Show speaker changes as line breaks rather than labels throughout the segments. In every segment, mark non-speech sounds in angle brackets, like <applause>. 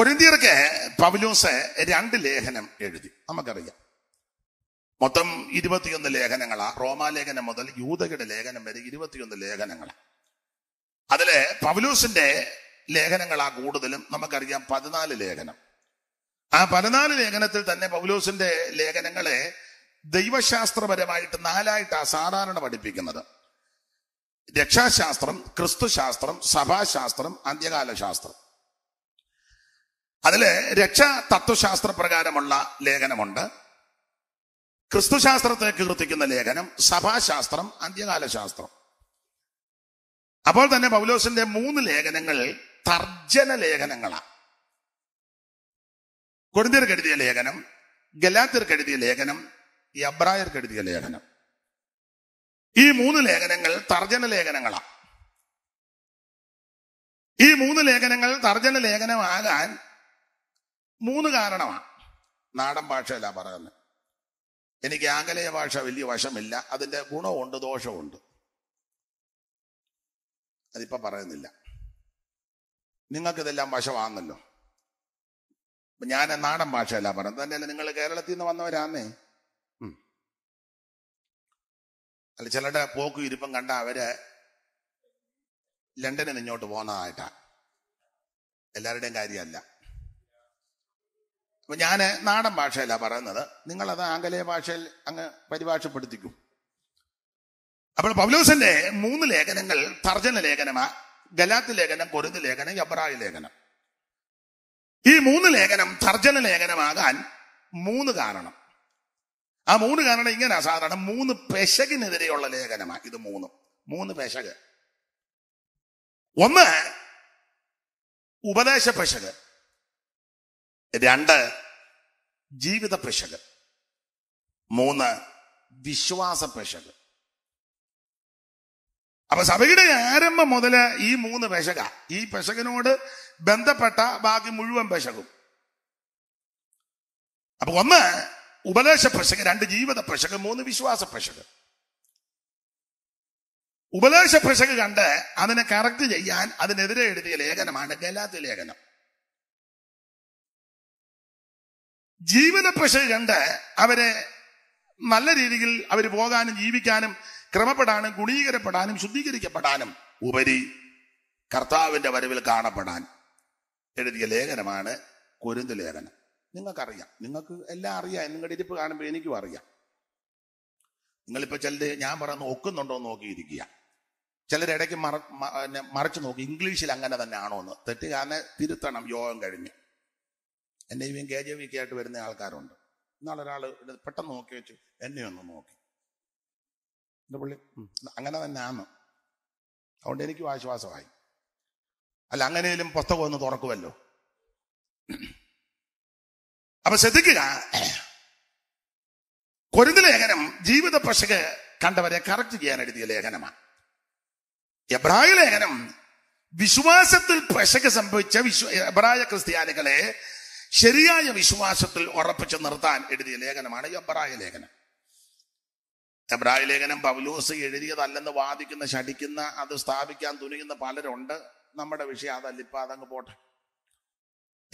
കൊരിന്തിയർക്ക് പവലൂസ് രണ്ട് ലേഖനം എഴുതി നമുക്കറിയാം മൊത്തം ഇരുപത്തിയൊന്ന് ലേഖനങ്ങളാ റോമാലേഖനം മുതൽ യൂതകയുടെ ലേഖനം വരെ ഇരുപത്തിയൊന്ന് ലേഖനങ്ങളാണ് അതിലെ പവലൂസിന്റെ ലേഖനങ്ങളാ കൂടുതലും നമുക്കറിയാം പതിനാല് ലേഖനം ആ പതിനാല് ലേഖനത്തിൽ തന്നെ പവലൂസിന്റെ ലേഖനങ്ങളെ ദൈവശാസ്ത്രപരമായിട്ട് നാലായിട്ടാ സാധാരണ പഠിപ്പിക്കുന്നത് രക്ഷാശാസ്ത്രം ക്രിസ്തുശാസ്ത്രം സഭാശാസ്ത്രം അന്ത്യകാല ശാസ്ത്രം അതില് രക്ഷ തത്വശാസ്ത്ര പ്രകാരമുള്ള ലേഖനമുണ്ട് ക്രിസ്തുശാസ്ത്രത്തെ കീർത്തിക്കുന്ന ലേഖനം സഭാശാസ്ത്രം അന്ത്യകാല ശാസ്ത്രം അപ്പോൾ തന്നെ പൗലോസിന്റെ മൂന്ന് ലേഖനങ്ങൾ തർജന ലേഖനങ്ങളാണ് കൊടുന്തിർക്ക് എഴുതിയ ലേഖനം ഗലാത്തിർക്ക് എഴുതിയ ലേഖനം എബ്രായർക്ക് എഴുതിയ ലേഖനം ഈ മൂന്ന് ലേഖനങ്ങൾ തർജന ലേഖനങ്ങളാണ് ഈ മൂന്ന് ലേഖനങ്ങൾ തർജന ലേഖനമാകാൻ മൂന്ന് കാരണമാണ് നാടൻ ഭാഷയല്ല പറയുന്നത് എനിക്ക് ആംഗലേയ ഭാഷ വലിയ വശമില്ല അതിൻ്റെ ഗുണമുണ്ട് ദോഷമുണ്ട് അതിപ്പോ പറയുന്നില്ല നിങ്ങൾക്കിതെല്ലാം വശമാണെന്നല്ലോ ഞാൻ നാടൻ ഭാഷയല്ല പറയുന്നത് തന്നെയല്ല നിങ്ങൾ കേരളത്തിൽ നിന്ന് വന്നവരാന്നേ അല്ല ചിലരുടെ പോക്കും ഇരിപ്പം കണ്ട അവര് ലണ്ടനിൽ നിന്നോട്ട് പോകുന്നതായിട്ടാ എല്ലാവരുടെയും കാര്യമല്ല അപ്പൊ ഞാൻ നാടൻ ഭാഷയല്ല പറയുന്നത് നിങ്ങളത് ആംഗലേയ ഭാഷയിൽ അങ്ങ് പരിഭാഷപ്പെടുത്തിക്കും അപ്പോൾ പൗലോസിന്റെ മൂന്ന് ലേഖനങ്ങൾ തർജന ലേഖനമാ ഗലാത്ത് ലേഖനം കൊരുന്ന് ലേഖനം എബ്രായ ലേഖനം ഈ മൂന്ന് ലേഖനം തർജന ലേഖനമാകാൻ മൂന്ന് കാരണം ആ മൂന്ന് കാരണം ഇങ്ങനെ സാധാരണ മൂന്ന് പെശകിനെതിരെയുള്ള ലേഖനമാ ഇത് മൂന്ന് മൂന്ന് പെശക് ഒന്ന് ഉപദേശ പെശക് രണ്ട് ജീവിത പ്രേക്ഷകർ മൂന്ന് വിശ്വാസ പ്രേക്ഷകർ അപ്പൊ സഭയുടെ ആരംഭം മുതൽ ഈ മൂന്ന് പെശക ഈ പെശകനോട് ബന്ധപ്പെട്ട ബാക്കി മുഴുവൻ പെശകും അപ്പൊ ഒന്ന് ഉപദേശ പ്രശകൻ രണ്ട് ജീവിത പ്രശകൻ മൂന്ന് വിശ്വാസ പ്രശകൻ ഉപദേശ പ്രശക കണ്ട് അതിനെ കറക്റ്റ് ചെയ്യാൻ അതിനെതിരെ എഴുതിയ ലേഖനമാണ് ഗലാത്തി ലേഖനം ജീവിതപ്പശ കണ്ട് അവരെ നല്ല രീതിയിൽ അവർ പോകാനും ജീവിക്കാനും ക്രമപ്പെടാനും ഗുണീകരപ്പെടാനും ശുദ്ധീകരിക്കപ്പെടാനും ഉപരി കർത്താവിന്റെ വരവിൽ കാണപ്പെടാൻ എഴുതിയ ലേഖനമാണ് കുരുന്ത് ലേഖനം നിങ്ങൾക്കറിയാം നിങ്ങൾക്ക് എല്ലാം അറിയാം നിങ്ങളുടെ ഇരിപ്പ് കാണുമ്പോൾ എനിക്കും അറിയാം നിങ്ങളിപ്പോ ചിലത് ഞാൻ പറയുന്ന ഒക്കുന്നുണ്ടോ എന്ന് നോക്കിയിരിക്കുക ചിലരിടയ്ക്ക് മറ മറിച്ചു നോക്കി ഇംഗ്ലീഷിൽ അങ്ങനെ തന്നെ ആണോ എന്ന് തെറ്റുകാരനെ തിരുത്തണം യോഗം കഴിഞ്ഞ് എന്നെയും കെ ജെ വി കെ ആയിട്ട് വരുന്ന ആൾക്കാരുണ്ട് എന്നാളൊരാൾ പെട്ടെന്ന് നോക്കി വെച്ചു എന്നെ ഒന്ന് നോക്കി എന്റെ പുള്ളി അങ്ങനെ തന്നെ ആണ് അതുകൊണ്ട് എനിക്കും ആശ്വാസമായി അല്ല അങ്ങനെയും പുസ്തകം ഒന്ന് തുറക്കുമല്ലോ അപ്പൊ ശ്രദ്ധിക്കുക കൊരുന്ന ലേഖനം ജീവിത പശക കണ്ടവരെ കറക്റ്റ് ചെയ്യാൻ എഴുതിയ ലേഖനമാണ് എബ്രായ ലേഖനം വിശ്വാസത്തിൽ പശക സംഭവിച്ച വിശ്വ എബ്രായ ക്രിസ്ത്യാനികളെ ശരിയായ വിശ്വാസത്തിൽ ഉറപ്പിച്ചു നിർത്താൻ എഴുതിയ ലേഖനമാണ് എബ്രായ ലേഖനം എബ്രായ ലേഖനം പൗലോസ് എഴുതിയതല്ലെന്ന് വാദിക്കുന്ന ശഠിക്കുന്ന അത് സ്ഥാപിക്കാൻ തുനിയുന്ന പലരുണ്ട് നമ്മുടെ വിഷയം അതല്ല ഇപ്പൊ അതങ്ങ് പോട്ടെ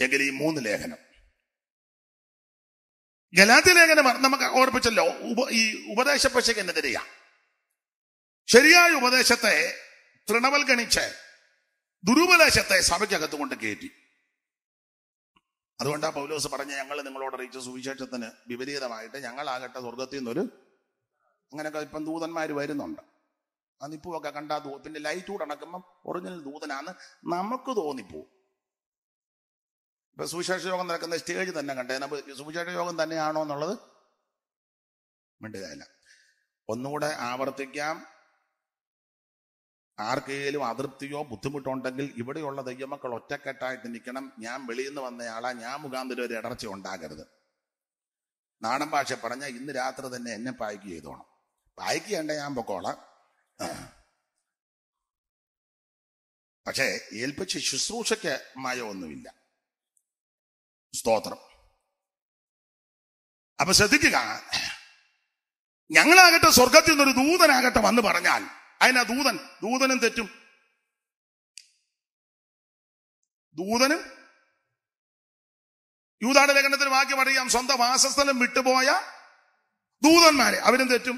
എങ്കിൽ ഈ മൂന്ന് ലേഖനം ഗലാത്തി ലേഖനം നമുക്ക് ഓർപ്പിച്ചല്ലോ ഉപ ഈ ഉപദേശ പശക്കെതിരെയാ ശരിയായ ഉപദേശത്തെ തൃണവൽഗണിച്ച് ദുരുപദേശത്തെ സഭയ്ക്കകത്ത് കൊണ്ട് കയറ്റി അതുകൊണ്ടാണ് പൗലോസ് പറഞ്ഞ ഞങ്ങൾ നിങ്ങളോട് അറിയിച്ച സുവിശേഷത്തിന് വിപരീതമായിട്ട് ഞങ്ങളാകട്ടെ സ്വർഗത്തിൽ നിന്നൊരു അങ്ങനെയൊക്കെ ഇപ്പം ദൂതന്മാർ വരുന്നുണ്ട് ആ നിപ്പുമൊക്കെ കണ്ടാ ദൂ പിന്നെ ലൈറ്റ് കൂടെ അടക്കുമ്പം ഒറിജിനൽ ദൂതനാന്ന് നമുക്ക് തോന്നിപ്പോ ഇപ്പൊ സുവിശേഷ യോഗം നടക്കുന്ന സ്റ്റേജ് തന്നെ കണ്ടേ സുവിശേഷ യോഗം തന്നെയാണോ എന്നുള്ളത് മിണ്ടുകയല്ല ഒന്നുകൂടെ ആവർത്തിക്കാം ആർക്കെങ്കിലും അതൃപ്തിയോ ബുദ്ധിമുട്ടോ ഉണ്ടെങ്കിൽ ഇവിടെയുള്ള ദൈവമക്കൾ ഒറ്റക്കെട്ടായിട്ട് നിൽക്കണം ഞാൻ വെളിയിൽ നിന്ന് വന്നയാളാ ഞാൻ മുഖാന്തരം ഒരു ഇടർച്ച ഉണ്ടാകരുത് നാടൻ ഭാഷ പറഞ്ഞ ഇന്ന് രാത്രി തന്നെ എന്നെ പായ്ക്ക് ചെയ്തോണം പായ്ക്ക് ചെയ്യണ്ട ഞാൻ പൊക്കോള പക്ഷേ ഏൽപ്പിച്ച് ശുശ്രൂഷയ്ക്ക് മയമൊന്നുമില്ല സ്തോത്രം അപ്പൊ ശ്രദ്ധിക്കുക ഞങ്ങളാകട്ടെ സ്വർഗത്തിൽ നിന്നൊരു ദൂതനാകട്ടെ വന്ന് പറഞ്ഞാൽ അതിനാ ദൂതൻ ദൂതനും തെറ്റും ദൂതനും യൂതാട് ലേഖനത്തിന് വാക്യം അറിയാം സ്വന്തം വാസസ്ഥലം വിട്ടുപോയ ദൂതന്മാരെ അവരും തെറ്റും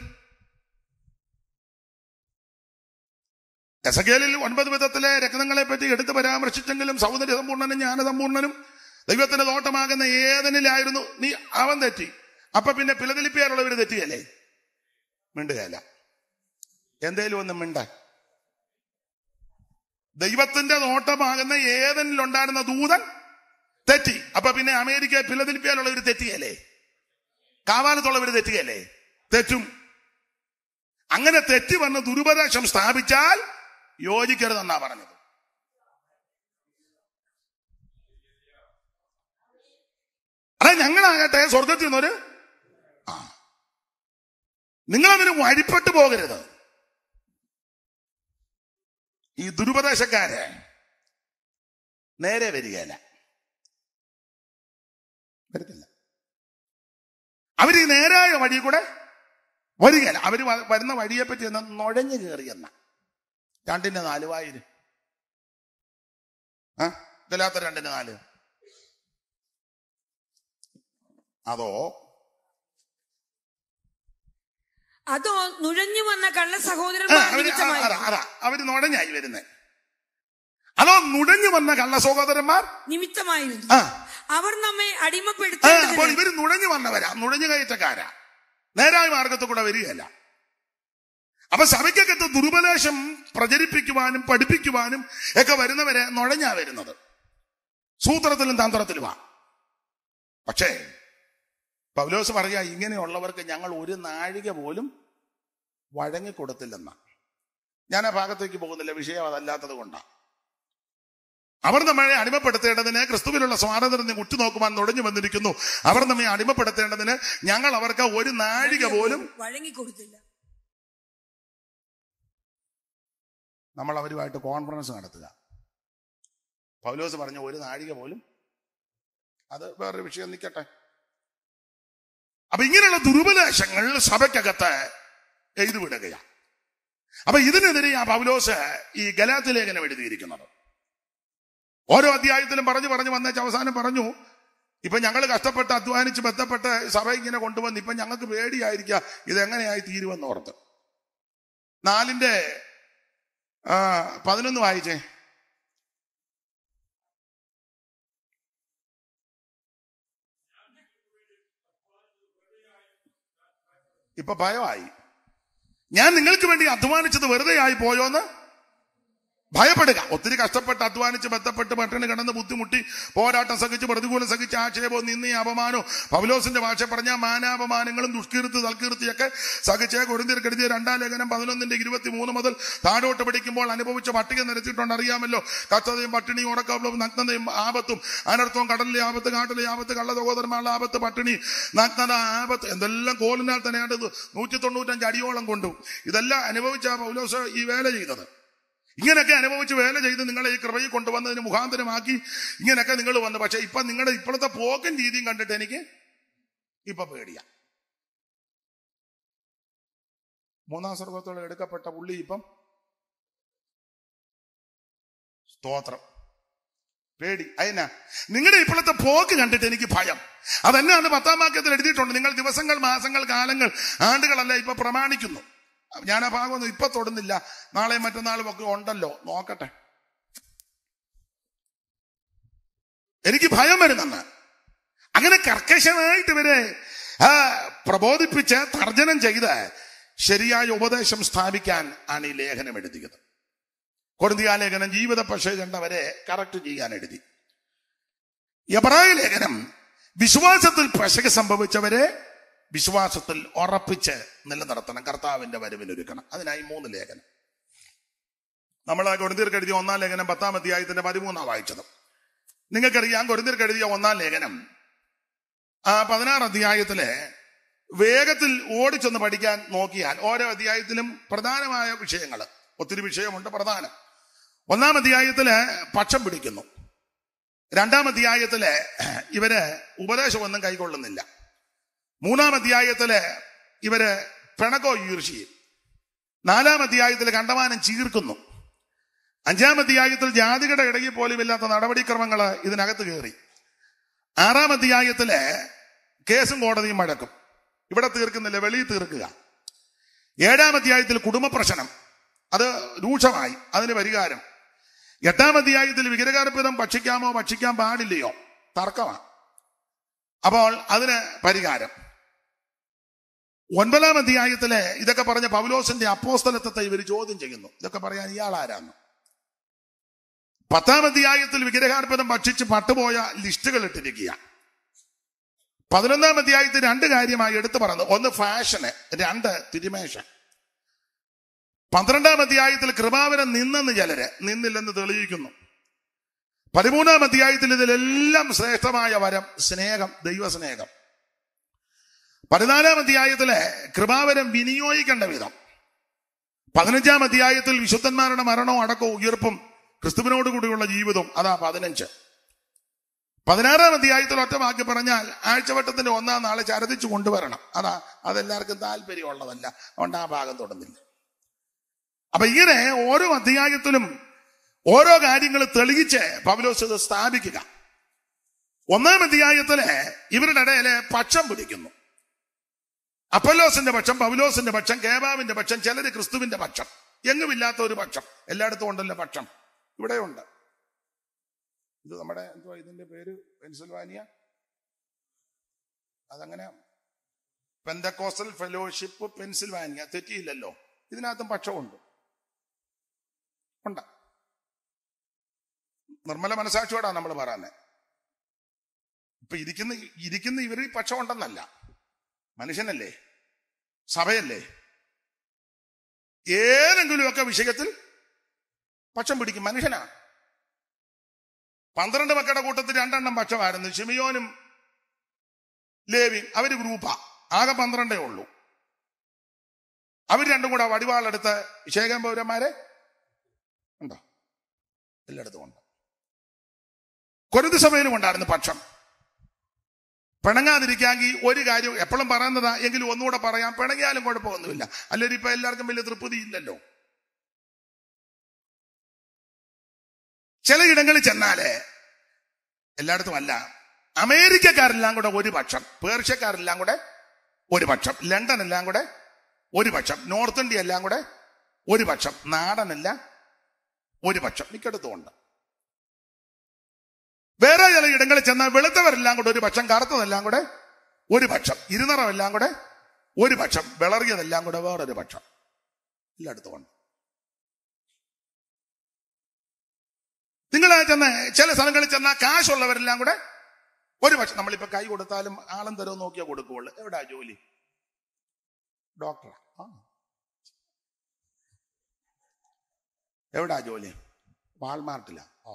എസകേലിൽ ഒൻപത് വിധത്തിലെ രക്തങ്ങളെ പറ്റി എടുത്തു പരാമർശിച്ചെങ്കിലും സൗന്ദര്യ സമ്പൂർണനും ജ്ഞാന സമ്പൂർണനും ദൈവത്തിന്റെ തോട്ടമാകുന്ന ഏതനിലായിരുന്നു നീ അവൻ തെറ്റി അപ്പൊ പിന്നെ പിലതിലിപ്പിയാറുള്ളവർ തെറ്റിയല്ലേ മിണ്ടുകയല്ല എന്തേലും ഒന്നും മിണ്ട ദൈവത്തിന്റെ നോട്ടമാകുന്ന ഏതെങ്കിലും ഉണ്ടായിരുന്ന ദൂതൻ തെറ്റി അപ്പൊ പിന്നെ അമേരിക്ക ഒരു തെറ്റിയല്ലേ കാവാലത്തുള്ളവർ തെറ്റുകയല്ലേ തെറ്റും അങ്ങനെ തെറ്റി വന്ന് ദുരുപദേശം സ്ഥാപിച്ചാൽ യോജിക്കരുതെന്നാ പറഞ്ഞത്
അതെ ഞങ്ങളാകട്ടെ സ്വർഗത്തിൽ നിന്നൊരു ആ നിങ്ങളതിന് വഴിപ്പെട്ടു പോകരുത് ഈ ദുരുപദേശക്കാര് നേരെ വരികയല്ല
വരത്തില്ല അവര് ഈ നേരായ വഴി കൂടെ വരികയല്ല അവര് വരുന്ന പറ്റി എന്ന് നുഴഞ്ഞു കയറിയെന്ന രണ്ടിന്റെ നാല് വായിര് ആ ഇതല്ലാത്ത രണ്ടിന്റെ നാല് അതോ
അതോ നുഴഞ്ഞു വന്ന കള്ള സഹോദരൻ
അവര് നുഴഞ്ഞായി വരുന്നേ അതോ നുഴഞ്ഞു വന്ന കള്ള സഹോദരന്മാർ നിമിത്തമായിരുന്നു അവർ നമ്മെ അടിമപ്പെടുത്തി ഇവർ നുഴഞ്ഞു വന്നവരാ നുഴഞ്ഞു കയറ്റക്കാരാ നേരായ മാർഗത്തിൽ കൂടെ വരികയല്ല അപ്പൊ സഭയ്ക്കകത്ത് ദുർബലേശം പ്രചരിപ്പിക്കുവാനും പഠിപ്പിക്കുവാനും ഒക്കെ വരുന്നവരെ നുഴഞ്ഞാ വരുന്നത് സൂത്രത്തിലും തന്ത്രത്തിലുമാണ് പക്ഷേ പൗലോസ് പറയുക ഇങ്ങനെയുള്ളവർക്ക് ഞങ്ങൾ ഒരു നാഴിക പോലും വഴങ്ങിക്കൊടുത്തില്ലെന്ന ഞാൻ ആ ഭാഗത്തേക്ക് പോകുന്നില്ല വിഷയം അതല്ലാത്തത് കൊണ്ടാണ് അവർ നമ്മളെ അടിമപ്പെടുത്തേണ്ടതിന് ക്രിസ്തുവിലുള്ള സ്വാതന്ത്ര്യം ഉറ്റുനോക്കുവാൻ നുടഞ്ഞു വന്നിരിക്കുന്നു അവർ നമ്മെ അടിമപ്പെടുത്തേണ്ടതിന് ഞങ്ങൾ അവർക്ക് ഒരു നാഴിക പോലും
വഴങ്ങിക്കൊടുത്തില്ല
നമ്മൾ അവരുമായിട്ട് കോൺഫറൻസ് നടത്തുക പൗലോസ് പറഞ്ഞ ഒരു നാഴിക പോലും അത് വേറൊരു വിഷയം നിൽക്കട്ടെ അപ്പൊ ഇങ്ങനെയുള്ള ദുർവിലേശങ്ങൾ സഭയ്ക്കകത്ത് എഴുതുവിടുകയാണ് അപ്പൊ ഇതിനെതിരെയാ പൗലോസ് ഈ ഗലാത്തി ലേഖനം എഴുതിയിരിക്കുന്നത് ഓരോ അധ്യായത്തിലും പറഞ്ഞു പറഞ്ഞു വന്നേച്ച് അവസാനം പറഞ്ഞു ഇപ്പൊ ഞങ്ങൾ കഷ്ടപ്പെട്ട് അധ്വാനിച്ച് ബന്ധപ്പെട്ട് സഭ ഇങ്ങനെ കൊണ്ടുവന്ന് ഇപ്പൊ ഞങ്ങൾക്ക് പേടിയായിരിക്കുക ഇതെങ്ങനെയായി തീരുമെന്ന് ഓർത്ത് നാലിന്റെ പതിനൊന്ന് വായിച്ചേ ഇപ്പൊ ഭയമായി ഞാൻ നിങ്ങൾക്ക് വേണ്ടി അധ്വാനിച്ചത് വെറുതെ ആയി പോയോന്ന് ഭയപ്പെടുക ഒത്തിരി കഷ്ടപ്പെട്ട് അധ്വാനിച്ച് ബന്ധപ്പെട്ട് പട്ടിണി കിടന്ന് ബുദ്ധിമുട്ടി പോരാട്ടം സഹിച്ച് പ്രതികൂലം സഹിച്ച് ആക്ഷേപവും ഈ അപമാനവും പവലോസിന്റെ ഭാഷ പറഞ്ഞ മാനാപമാനങ്ങളും ദുഷ്കീർത്തി തൽകീർത്തിയൊക്കെ സഹിച്ച് കൊടുന്തിർ കെടുതിയ രണ്ടാം ലേഖനം പതിനൊന്നിന്റെ ഇരുപത്തി മൂന്ന് മുതൽ താഴോട്ട് പഠിക്കുമ്പോൾ അനുഭവിച്ച പട്ടിക നിരത്തിയിട്ടുണ്ട് അറിയാമല്ലോ കച്ചതയും പട്ടിണിയും ഉറക്കവളവും നഗ്നതയും ആപത്തും അനർത്ഥവും കടലിലെ ആപത്ത് കാട്ടിലെ ആപത്ത് കള്ള സഹോദരന്മാരുടെ ആപത്ത് പട്ടിണി നഗ്നത ആപത്ത് എന്തെല്ലാം കോലിനാൽ തന്നെയാണ് നൂറ്റി തൊണ്ണൂറ്റഞ്ച് അടിയോളം കൊണ്ടു ഇതെല്ലാം അനുഭവിച്ച പൗലോസ് ഈ വേല ചെയ്തത് ഇങ്ങനെയൊക്കെ അനുഭവിച്ച് വേല ചെയ്ത് നിങ്ങളെ ഈ കൃപയിൽ കൊണ്ടുവന്നതിന് മുഖാന്തരമാക്കി ഇങ്ങനെയൊക്കെ നിങ്ങൾ വന്നു പക്ഷെ ഇപ്പൊ നിങ്ങളുടെ ഇപ്പോഴത്തെ പോക്കൻ രീതിയും കണ്ടിട്ട് എനിക്ക് ഇപ്പൊ പേടിയാ മൂന്നാം സ്വർഗത്തോടെ എടുക്കപ്പെട്ട പുള്ളി ഇപ്പം സ്തോത്രം പേടി അതിനാ നിങ്ങളുടെ ഇപ്പോഴത്തെ പോക്ക് കണ്ടിട്ട് എനിക്ക് ഭയം അതെന്നാണ് പത്താം വാക്യത്തിൽ എഴുതിയിട്ടുണ്ട് നിങ്ങൾ ദിവസങ്ങൾ മാസങ്ങൾ കാലങ്ങൾ ആണ്ടുകളല്ല ഇപ്പൊ പ്രമാണിക്കുന്നു ഞാൻ ആ ഭാഗമൊന്നും ഇപ്പൊ തൊടുന്നില്ല നാളെ മറ്റന്നാളും ഒക്കെ ഉണ്ടല്ലോ നോക്കട്ടെ എനിക്ക് ഭയം വരുന്നെന്ന് അങ്ങനെ കർക്കശനായിട്ട് ഇവരെ പ്രബോധിപ്പിച്ച് തർജനം ചെയ്ത് ശരിയായ ഉപദേശം സ്ഥാപിക്കാൻ ആണ് ഈ ലേഖനം എഴുതിയത് കൊടുന്തിയ ജീവിത പക്ഷേ കണ്ടവരെ കറക്റ്റ് ചെയ്യാൻ എഴുതി എബ്രായ ലേഖനം വിശ്വാസത്തിൽ പശക സംഭവിച്ചവരെ വിശ്വാസത്തിൽ ഉറപ്പിച്ച് നിലനിർത്തണം കർത്താവിന്റെ വരവിനൊരുക്കണം അതിനായി മൂന്ന് ലേഖനം നമ്മൾ കൊടുന്തീർക്കെഴുതിയ ഒന്നാം ലേഖനം പത്താം അധ്യായത്തിന്റെ പതിമൂന്നാം വായിച്ചത് നിങ്ങൾക്കറിയാം കൊടുന്തീർക്കെഴുതിയ ഒന്നാം ലേഖനം ആ പതിനാറ് അധ്യായത്തിലെ വേഗത്തിൽ ഓടിച്ചൊന്ന് പഠിക്കാൻ നോക്കിയാൽ ഓരോ അധ്യായത്തിലും പ്രധാനമായ വിഷയങ്ങൾ ഒത്തിരി വിഷയമുണ്ട് പ്രധാനം ഒന്നാം അധ്യായത്തില് പക്ഷം പിടിക്കുന്നു രണ്ടാം അധ്യായത്തില് ഇവര് ഉപദേശമൊന്നും കൈക്കൊള്ളുന്നില്ല മൂന്നാം അധ്യായത്തില് ഇവര് പിണകോ ഈർഷ്യയും നാലാം അധ്യായത്തിൽ കണ്ടമാനം ചീർക്കുന്നു അഞ്ചാം അധ്യായത്തിൽ ജാതികളുടെ ഇടയിൽ പോലും ഇല്ലാത്ത നടപടിക്രമങ്ങൾ ഇതിനകത്ത് കയറി ആറാം അധ്യായത്തില് കേസും കോടതിയും മഴക്കും ഇവിടെ തീർക്കുന്നില്ല വെളിയിൽ തീർക്കുക ഏഴാം അധ്യായത്തിൽ കുടുംബ പ്രശ്നം അത് രൂക്ഷമായി അതിന് പരിഹാരം എട്ടാം അധ്യായത്തിൽ വിഗ്രഹാർപ്പിതം ഭക്ഷിക്കാമോ ഭക്ഷിക്കാൻ പാടില്ലയോ തർക്കമാണ് അപ്പോൾ അതിന് പരിഹാരം ഒൻപതാം അധ്യായത്തിലെ ഇതൊക്കെ പറഞ്ഞ പൗലോസിന്റെ അപ്പോസ്തലത്വത്തെ ഇവർ ചോദ്യം ചെയ്യുന്നു ഇതൊക്കെ പറയാൻ ഇയാൾ ആരാന്ന് പത്താം അധ്യായത്തിൽ വിഗ്രഹാർപ്പിതം ഭക്ഷിച്ച് പട്ടുപോയ ലിസ്റ്റുകൾ ഇട്ടിരിക്കുക പതിനൊന്നാം അധ്യായത്തിൽ രണ്ട് കാര്യമായി എടുത്തു പറഞ്ഞു ഒന്ന് ഫാഷന് രണ്ട് തിരിമേഷൻ പന്ത്രണ്ടാം അധ്യായത്തിൽ കൃപാവരം നിന്നെന്ന് ചിലര് നിന്നില്ലെന്ന് തെളിയിക്കുന്നു പതിമൂന്നാം അധ്യായത്തിൽ ഇതിലെല്ലാം ശ്രേഷ്ഠമായ വരം സ്നേഹം ദൈവസ്നേഹം പതിനാലാം അധ്യായത്തിലെ കൃപാവരം വിനിയോഗിക്കേണ്ട വിധം പതിനഞ്ചാം അധ്യായത്തിൽ വിശുദ്ധന്മാരുടെ മരണവും അടക്കവും ഉയർപ്പും ക്രിസ്തുവിനോട് കൂടിയുള്ള ജീവിതവും അതാ പതിനഞ്ച് പതിനാറാം അധ്യായത്തിൽ ഒറ്റ വാക്യം പറഞ്ഞാൽ ആഴ്ചവട്ടത്തിന്റെ ഒന്നാം നാളെ ചരതിച്ചു കൊണ്ടുവരണം അതാ അതെല്ലാവർക്കും താല്പര്യമുള്ളതല്ല അതുകൊണ്ട് ആ ഭാഗം തുടങ്ങില്ല അപ്പൊ ഇങ്ങനെ ഓരോ അധ്യായത്തിലും ഓരോ കാര്യങ്ങൾ തെളിയിച്ച് പൗലോസ് സ്ഥാപിക്കുക ഒന്നാം അധ്യായത്തിലെ ഇവരുടെ ഇടയിലെ പക്ഷം പിടിക്കുന്നു അപ്പല്ലോസിന്റെ പക്ഷം പൗലോസിന്റെ പക്ഷം കേബാവിന്റെ പക്ഷം ചിലര് ക്രിസ്തുവിന്റെ പക്ഷം എങ്ങുമില്ലാത്ത ഒരു പക്ഷം എല്ലായിടത്തും ഉണ്ടല്ലോ പക്ഷം ഇവിടെ ഉണ്ട് ഇത് നമ്മുടെ എന്തുവാ ഇതിന്റെ പേര് പെൻസിൽവാനിയ അതങ്ങനെ പെന്തക്കോസൽ ഫെലോഷിപ്പ് പെൻസിൽവാനിയ തെറ്റിയില്ലല്ലോ ഇതിനകത്തും പക്ഷമുണ്ട് ഉണ്ട് നിർമ്മല മനസാക്ഷിയോടാ നമ്മൾ പറയുന്നത് ഇപ്പൊ ഇരിക്കുന്ന ഇരിക്കുന്ന ഇവരിൽ പക്ഷം ഉണ്ടെന്നല്ല മനുഷ്യനല്ലേ സഭയല്ലേ ഏതെങ്കിലുമൊക്കെ വിഷയത്തിൽ പക്ഷം പിടിക്കും മനുഷ്യനാണ് പന്ത്രണ്ട് മക്കളുടെ കൂട്ടത്തിൽ രണ്ടെണ്ണം പക്ഷമായിരുന്നു ഷിമിയോനും ലേവി അവര് ഗ്രൂപ്പാ ആകെ പന്ത്രണ്ടേ ഉള്ളൂ അവർ രണ്ടും കൂടെ വടിവാളെടുത്ത് ശേഖരം പൗരന്മാരെ ഉണ്ടോ എല്ലായിടത്തും ഉണ്ട് കൊരുത് സഭയിലും ഉണ്ടായിരുന്നു പക്ഷം പിണങ്ങാതിരിക്കാമെങ്കിൽ ഒരു കാര്യം എപ്പോഴും പറയുന്നതാ എങ്കിലും ഒന്നുകൂടെ പറയാം പിണങ്ങിയാലും കുഴപ്പമൊന്നുമില്ല അല്ലെങ്കിൽ ഇപ്പൊ എല്ലാവർക്കും വലിയ തൃപ്തി ഇല്ലല്ലോ ചിലയിടങ്ങളിൽ ചെന്നാലേ എല്ലായിടത്തും അല്ല അമേരിക്കക്കാരെല്ലാം കൂടെ ഒരു പക്ഷം പേർഷ്യക്കാരെല്ലാം കൂടെ ഒരു പക്ഷം ലണ്ടൻ എല്ലാം കൂടെ ഒരു പക്ഷം നോർത്ത് ഇന്ത്യ എല്ലാം കൂടെ ഒരു പക്ഷം നാടനല്ല ഒരു പക്ഷം മിക്കടത്തും ഉണ്ട് വേറെ ചില ഇടങ്ങളിൽ ചെന്നാൽ വെളുത്തവരെല്ലാം കൂടെ ഒരു പക്ഷം കറുത്തതെല്ലാം കൂടെ ഒരു പക്ഷം ഇരുനിറമെല്ലാം കൂടെ ഒരു പക്ഷം വിളറിയതെല്ലാം കൂടെ വേറൊരു പക്ഷം എല്ലായിടത്തും ഉണ്ട് നിങ്ങൾ ചെന്ന ചില സ്ഥലങ്ങളിൽ ചെന്നാൽ കാശുള്ളവരെല്ലാം കൂടെ ഒരു പക്ഷം നമ്മളിപ്പോ കൈ കൊടുത്താലും ആളും തരവും നോക്കിയാൽ കൊടുക്കുള്ളൂ എവിടാ ജോലി ഡോക്ടർ എവിടാ ജോലി വാൾമാർട്ടിലാ ഓ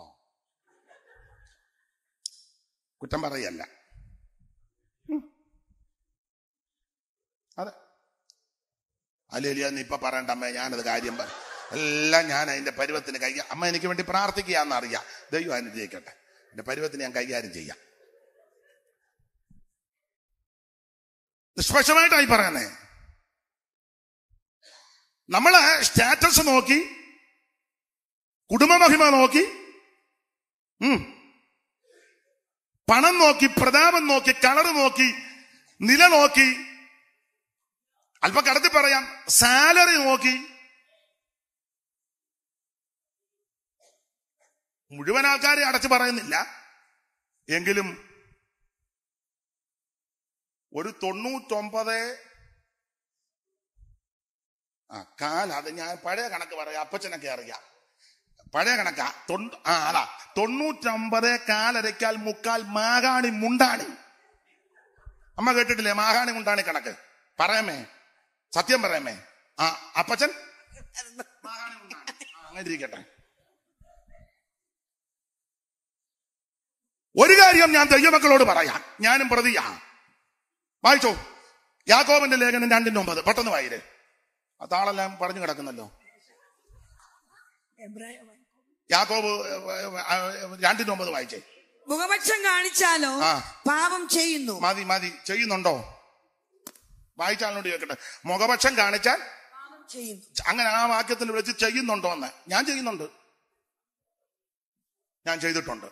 കുറ്റം പറയല്ല അതെ അല്ലേലിയ നീ ഇപ്പൊ പറയണ്ട അമ്മ ഞാനത് കാര്യം പറ എല്ലാം ഞാൻ അതിന്റെ പരുവത്തിന് കൈ അമ്മ എനിക്ക് വേണ്ടി പ്രാർത്ഥിക്കുകയെന്ന് അറിയാം ദൈവം അനുഗ്രഹിക്കട്ടെ എന്റെ പരുവത്തിന് ഞാൻ കൈകാര്യം ചെയ്യാം നിഷ്പക്ഷമായിട്ടായി പറയണേ നമ്മളെ സ്റ്റാറ്റസ് നോക്കി കുടുംബമഹിമ നോക്കി പണം നോക്കി പ്രതാപം നോക്കി കളർ നോക്കി നില നോക്കി അല്പം കടത്തി പറയാം സാലറി നോക്കി മുഴുവൻ ആൾക്കാരെ അടച്ചു പറയുന്നില്ല എങ്കിലും ഒരു തൊണ്ണൂറ്റൊമ്പത് ആ കാലത് ഞാൻ പഴയ കണക്ക് പറയാം അപ്പച്ചനൊക്കെ അറിയാം പഴയ കണക്കാ തൊണ്ണൂ ആ അതാ തൊണ്ണൂറ്റമ്പത് കാലരയ്ക്കാൽ മുക്കാൽ മാകാണി മുണ്ടാണി അമ്മ കേട്ടിട്ടില്ലേ മാകാണി മുണ്ടാണി കണക്ക് പറയാമേ സത്യം പറയാമേ ആ അപ്പച്ചൻ അങ്ങനെ ഒരു കാര്യം ഞാൻ ദൈവമക്കളോട് പറയാം ഞാനും പ്രതിയാ വായിച്ചോ യാക്കോബന്റെ ലേഖനം രണ്ടിന് ഒമ്പത് പെട്ടെന്ന് വായിരേ അതാളെല്ലാം പറഞ്ഞു കിടക്കുന്നല്ലോ എബ്രായ യാക്കോബ് രണ്ടിന് ഒമ്പത് വായിച്ചേ
മുഖപക്ഷം കാണിച്ചാലോ
പാപം ചെയ്യുന്നു മതി മതി ചെയ്യുന്നുണ്ടോ വായിച്ചാലോട് ചോദിക്കട്ടെ മുഖപക്ഷം കാണിച്ചാൽ അങ്ങനെ ആ വാക്യത്തിൽ വിളിച്ച് ചെയ്യുന്നുണ്ടോ എന്ന് ഞാൻ ചെയ്യുന്നുണ്ട് ഞാൻ ചെയ്തിട്ടുണ്ട്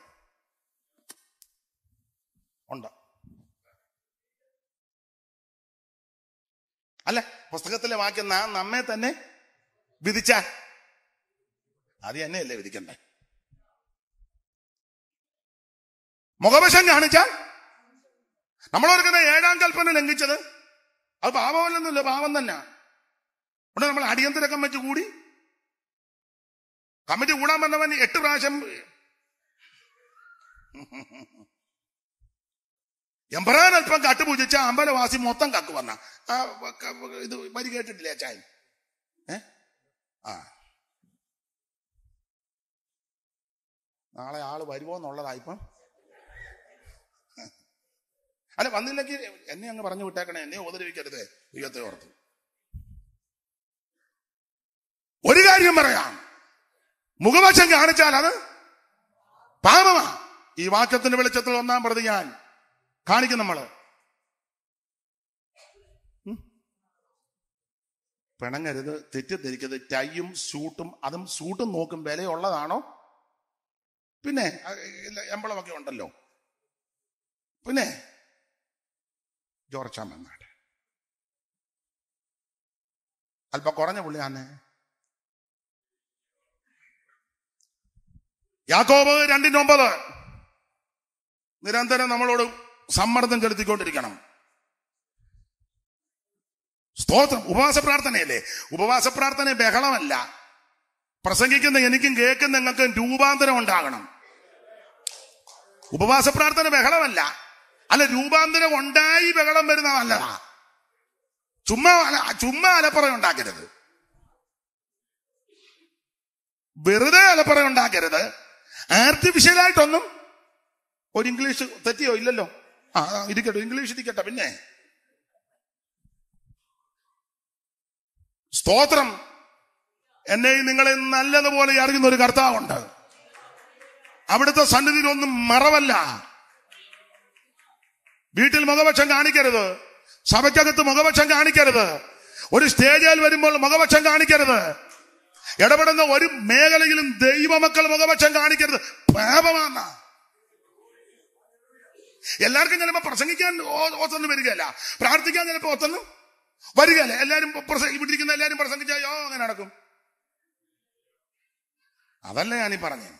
ഉണ്ട് അല്ല പുസ്തകത്തിലെ വാക്യം നാം നമ്മെ തന്നെ വിധിച്ചാൽ അത് എന്നെയല്ലേ വിധിക്കണ്ടേ മുഖവശം കാണിച്ചാൽ ഓർക്കുന്ന ഏഴാം കൽപ്പന ലംഘിച്ചത് അത് പാപമല്ലെന്നില്ല പാപം തന്നെ ഉണ്ട് നമ്മൾ അടിയന്തര കമ്മിറ്റി കൂടി കമ്മിറ്റി കൂടാൻ വന്നവൻ എട്ട് പ്രാവശ്യം എമ്പറാൻ അല്പം കട്ടുപൂജിച്ച അമ്പലവാസി മൊത്തം കക്ക് വന്ന ഇത് വരി കേട്ടിട്ടില്ലേ ചായ ഏ ആ നാളെ ആള് വരുമോ എന്നുള്ളതായിപ്പം അല്ല വന്നില്ലെങ്കിൽ എന്നെ അങ്ങ് പറഞ്ഞു വിട്ടേക്കണേ എന്നെ ഉപദ്രവിക്കരുത് ദൈവത്തെ ഓർത്ത് ഒരു കാര്യം പറയാം മുഖവശം കാണിച്ചാൽ അത് പാപമാ ഈ വാക്യത്തിന്റെ വെളിച്ചത്തിൽ ഒന്നാം പ്രതി ഞാൻ കാണിക്കും നമ്മള് പിണങ്ങരുത് തെറ്റിദ്ധരിക്കരുത് ടൈയും സൂട്ടും അതും സൂട്ടും നോക്കും വിലയുള്ളതാണോ പിന്നെ ശമ്പളമൊക്കെ ഉണ്ടല്ലോ പിന്നെ ജോർജ് അമ്മങ്ങാട് അല്പം കുറഞ്ഞ പുള്ളിയാണ് യാക്കോബ് രണ്ടിൻ്റെ ഒമ്പത് നിരന്തരം നമ്മളോട് സമ്മർദ്ദം ചെലുത്തിക്കൊണ്ടിരിക്കണം സ്തോത്രം ഉപവാസ പ്രാർത്ഥനയല്ലേ ഉപവാസ പ്രാർത്ഥന ബഹളമല്ല പ്രസംഗിക്കുന്ന എനിക്കും കേൾക്കുന്ന നിങ്ങൾക്കും രൂപാന്തരം ഉണ്ടാകണം ഉപവാസ പ്രാർത്ഥന ബഹളമല്ല അല്ല രൂപാന്തരം ഉണ്ടായി ബഹളം വരുന്ന നല്ലതാ ചുമ്മാ ചുമ്മാ അലപ്പറ ഉണ്ടാക്കരുത് വെറുതെ അലപ്പറ ഉണ്ടാക്കരുത് ആർട്ടിഫിഷ്യലായിട്ടൊന്നും ഒരു ഇംഗ്ലീഷ് തെറ്റിയോ ഇല്ലല്ലോ ആ ഇരിക്കട്ടോ ഇംഗ്ലീഷ് ഇരിക്കട്ടെ പിന്നെ സ്തോത്രം എന്നെയും നിങ്ങളെ നല്ലതുപോലെ അറിയുന്ന ഒരു കർത്താവുണ്ട് അവിടുത്തെ സന്നിധിയിൽ ഒന്നും മറവല്ല വീട്ടിൽ മുഖപക്ഷം കാണിക്കരുത് സഭയ്ക്കകത്ത് മുഖപക്ഷം കാണിക്കരുത് ഒരു സ്റ്റേജിൽ വരുമ്പോൾ മുഖപക്ഷം കാണിക്കരുത് ഇടപെടുന്ന ഒരു മേഖലയിലും ദൈവമക്കൾ മുഖപക്ഷം കാണിക്കരുത് പാപമാണ് എല്ലാവർക്കും ചിലപ്പോ പ്രസംഗിക്കാൻ ഒത്തൊന്നും വരികയല്ല പ്രാർത്ഥിക്കാൻ ചിലപ്പോ ഒത്തൊന്നും വരികയല്ല ഇവിടെ ഇരിക്കുന്ന എല്ലാരും പ്രസംഗിച്ചായോ അങ്ങനെ നടക്കും അതല്ല ഞാനീ പറഞ്ഞേ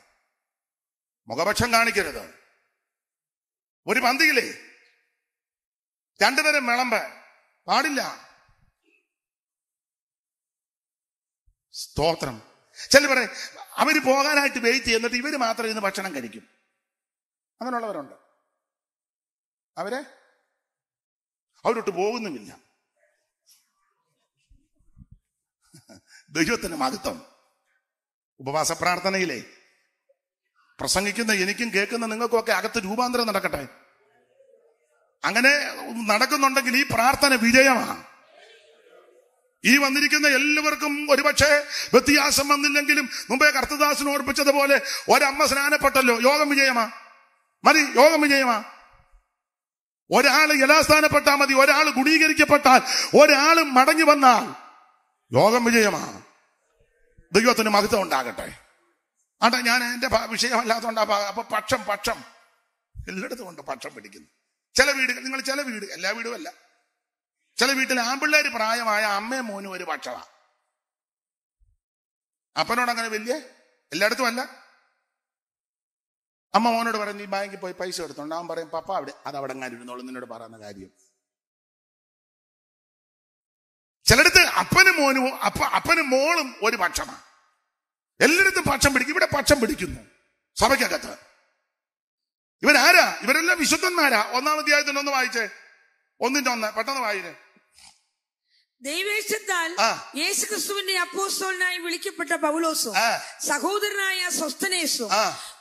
മുഖപക്ഷം കാണിക്കരുത് ഒരു പന്തിയിലേ രണ്ടുപേരും വിളമ്പ പാടില്ല സ്തോത്രം ചില പറയും അവര് പോകാനായിട്ട് വെയിറ്റ് ചെയ്യുന്നിട്ട് ഇവര് മാത്രം ഇന്ന് ഭക്ഷണം കഴിക്കും അങ്ങനെയുള്ളവരുണ്ട് അവരെ അവരോട്ട് പോകുന്നുമില്ല ദൈവത്തിന് മഹത്വം ഉപവാസ പ്രാർത്ഥനയിലെ പ്രസംഗിക്കുന്ന എനിക്കും കേൾക്കുന്ന ഒക്കെ അകത്ത് രൂപാന്തരം നടക്കട്ടെ അങ്ങനെ നടക്കുന്നുണ്ടെങ്കിൽ ഈ പ്രാർത്ഥന വിജയമാണ് ഈ വന്നിരിക്കുന്ന എല്ലാവർക്കും ഒരുപക്ഷെ വ്യത്യാസം വന്നില്ലെങ്കിലും മുമ്പേ കർത്തദാസിന് ഓർപ്പിച്ചതുപോലെ ഒരമ്മ സ്നാനപ്പെട്ടല്ലോ യോഗം വിജയമാ മതി യോഗം വിജയമാ ഒരാൾ യഥാസ്ഥാനപ്പെട്ടാൽ മതി ഒരാൾ ഗുണീകരിക്കപ്പെട്ടാൽ ഒരാൾ മടങ്ങി വന്നാൽ യോഗം വിജയമാണ് ദൈവത്തിന് മഹത്വം ഉണ്ടാകട്ടെ ആട്ടാ ഞാൻ എന്റെ വിഷയമല്ലാത്തതുകൊണ്ട് അപ്പൊ പക്ഷം പക്ഷം എല്ലായിടത്തും കൊണ്ട് പക്ഷം പിടിക്കുന്നു ചില വീടുകൾ നിങ്ങൾ ചില വീട് എല്ലാ വീടും അല്ല ചില വീട്ടിൽ ആമ്പിള്ളേര് പ്രായമായ അമ്മയും മോനും ഒരു പക്ഷമാണ് അപ്പനോട് അങ്ങനെ വലിയ എല്ലായിടത്തും അല്ല അമ്മ മോനോട് പറയും നീ ബാങ്കിൽ പോയി പൈസ എടുത്തോണ്ട് അവൻ പറയും പപ്പ അവിടെ അത് അവിടെ അങ്ങനെ ഇരുന്നോളൂ നിന്നോട് പറയുന്ന കാര്യം ചിലടത്ത് അപ്പനും മോനും അപ്പ അപ്പനും മോളും ഒരു പക്ഷമാണ് എല്ലായിടത്തും പക്ഷം പിടിക്കും ഇവിടെ പക്ഷം പിടിക്കുന്നു സഭയ്ക്കകത്ത് ഇവരാരാ ഇവരെല്ലാം വിശുദ്ധന്മാരാ ഒന്നാം അധ്യായത്തിന് ഒന്ന് വായിച്ചേ ഒന്നിന്റെ ഒന്ന് പെട്ടെന്ന് വായിച്ചേ
ദൈവേശത്താൽ യേശുക്രിസ്തുവിന്റെ അപ്പോസ്തോലിനായി വിളിക്കപ്പെട്ട പൗലോസും സഹോദരനായ സ്വസ്ഥനേസും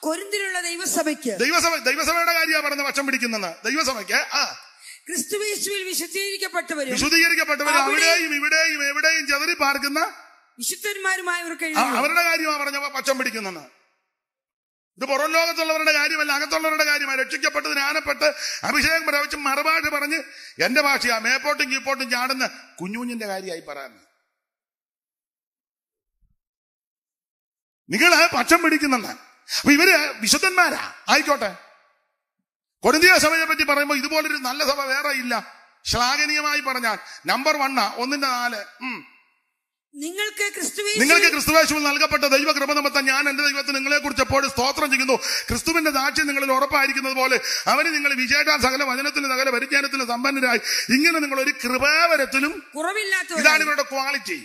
കൊരിന്തിലുള്ള ദൈവസഭയ്ക്ക് ദൈവസഭ ദൈവസഭയുടെ കാര്യമാണ് പറഞ്ഞ പക്ഷം പിടിക്കുന്നത് ദൈവസഭയ്ക്ക്
ക്രിസ്തുവേശുവിൽ വിശുദ്ധീകരിക്കപ്പെട്ടവരും വിശുദ്ധീകരിക്കപ്പെട്ടവരും അവിടെയും ഇവിടെയും എവിടെയും ചതറി പാർക്കുന്ന അവരുടെ കാര്യമാണ് പറഞ്ഞ പച്ചം പിടിക്കുന്നെന്ന് ഇത് പുറം ലോകത്തുള്ളവരുടെ കാര്യമല്ല അകത്തുള്ളവരുടെ കാര്യമാണ് രക്ഷിക്കപ്പെട്ട് ജ്ഞാനപ്പെട്ട് അഭിഷേകം പ്രവച്ച് മറുപാട് പറഞ്ഞ് എന്റെ ഭാഷയാ മേപ്പോട്ടും കീപ്പോട്ടും ചാടുന്ന കുഞ്ഞുകുഞ്ഞിന്റെ കാര്യമായി പറയുന്നത് നിങ്ങൾ പച്ചം പിടിക്കുന്നെന്ന് അപ്പൊ ഇവര് വിശുദ്ധന്മാരാ ആയിക്കോട്ടെ കൊടുന്തിയ സഭയെ പറ്റി പറയുമ്പോൾ ഇതുപോലൊരു നല്ല സഭ വേറെ ഇല്ല ശ്ലാഘനീയമായി പറഞ്ഞാൽ നമ്പർ വണ്ണ ഒന്നിന്റെ നാല് ഉം
നിങ്ങൾക്ക് നിങ്ങൾക്ക് ക്രിസ്തുവേശുവിൽ
നൽകപ്പെട്ട ദൈവകൃപ നിമിത്തം ഞാൻ എന്റെ ദൈവത്തെ നിങ്ങളെ കുറിച്ച് എപ്പോഴും സ്തോത്രം ചെയ്യുന്നു ക്രിസ്തുവിന്റെ ദാക്ഷ്യം നിങ്ങളിൽ ഉറപ്പായിരിക്കുന്നത് പോലെ അവന് നിങ്ങൾ വിജയടാൻ സകല വചനത്തിന് സകല പരിജ്ഞാനത്തിന് സമ്പന്നരായി ഇങ്ങനെ നിങ്ങൾ ഒരു കൃപാവരത്തിലും ഇതാണ് നിങ്ങളുടെ ക്വാളിറ്റി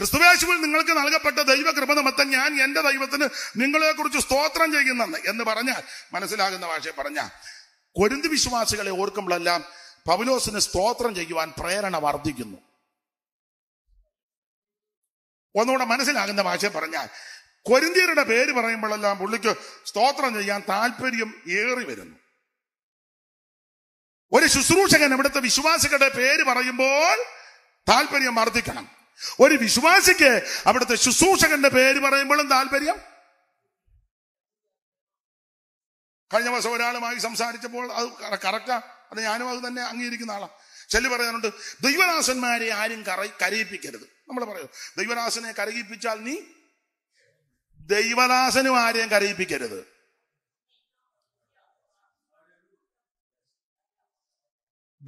ക്രിസ്തുവേശുവിൽ നിങ്ങൾക്ക് നൽകപ്പെട്ട ദൈവകൃപ നിമിത്തം ഞാൻ എന്റെ ദൈവത്തിന് നിങ്ങളെ കുറിച്ച് സ്തോത്രം ചെയ്യുന്നെന്ന് എന്ന് പറഞ്ഞാൽ മനസ്സിലാകുന്ന ഭാഷയെ പറഞ്ഞ കൊരുന്ത് വിശ്വാസികളെ ഓർക്കുമ്പോഴെല്ലാം പൗലോസിന് സ്തോത്രം ചെയ്യുവാൻ പ്രേരണ വർദ്ധിക്കുന്നു ഒന്നുകൂടെ മനസ്സിലാകുന്ന ഭാഷ പറഞ്ഞാൽ കൊരിന്തിയരുടെ പേര് പറയുമ്പോഴെല്ലാം പുള്ളിക്ക് സ്തോത്രം ചെയ്യാൻ താല്പര്യം ഏറി വരുന്നു ഒരു ശുശ്രൂഷകൻ ഇവിടുത്തെ വിശ്വാസികളുടെ പേര് പറയുമ്പോൾ താല്പര്യം വർദ്ധിക്കണം ഒരു വിശ്വാസിക്ക് അവിടുത്തെ ശുശ്രൂഷകന്റെ പേര് പറയുമ്പോഴും താല്പര്യം കഴിഞ്ഞ മാസം ഒരാളുമായി സംസാരിച്ചപ്പോൾ അത് കറക്റ്റാ അത് ഞാനും അത് തന്നെ അംഗീകരിക്കുന്ന ആളാണ് ചെല്ലു പറയാനുണ്ട് ദൈവദാസന്മാരെ ആരും കറി കരയിപ്പിക്കരുത് നമ്മൾ പറയൂ ദൈവദാസനെ കരയിപ്പിച്ചാൽ നീ ദൈവദാസനും ആരെയും കരയിപ്പിക്കരുത്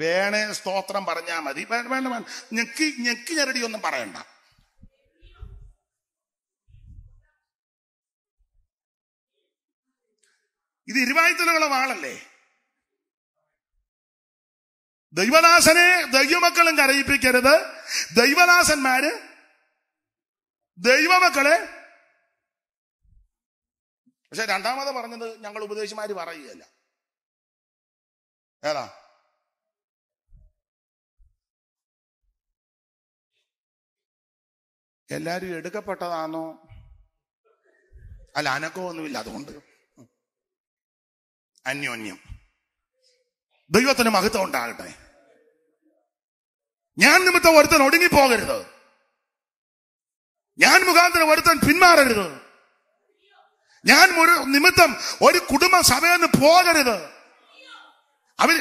വേണേ സ്തോത്രം പറഞ്ഞാൽ മതി വേണ്ട വേണ്ട ഞെക്കി ഞെക്കി ഞരടി ഒന്നും പറയണ്ട ഇത് ഇരുവായുത്തലകളെ വാളല്ലേ ദൈവദാസനെ ദൈവമക്കളും കരയിപ്പിക്കരുത് ദൈവദാസന്മാര് ദൈവമക്കളെ പക്ഷെ രണ്ടാമത് പറഞ്ഞത് ഞങ്ങൾ ഉപദേശിമാര് പറയുകയല്ല
ഏതാ എല്ലാരും എടുക്കപ്പെട്ടതാണോ
അല്ല ഒന്നുമില്ല അതുകൊണ്ട് അന്യോന്യം ദൈവത്തിന് മഹത്വം ഉണ്ടാകട്ടെ ഞാൻ നിമിത്തം ഒരുത്തൻ ഒടുങ്ങിപ്പോകരുത് ഞാൻ മുഖാന്തരം ഒരുത്തൻ പിന്മാറരുത് ഞാൻ ഒരു നിമിത്തം ഒരു കുടുംബ സഭയെന്ന് പോകരുത് അവര്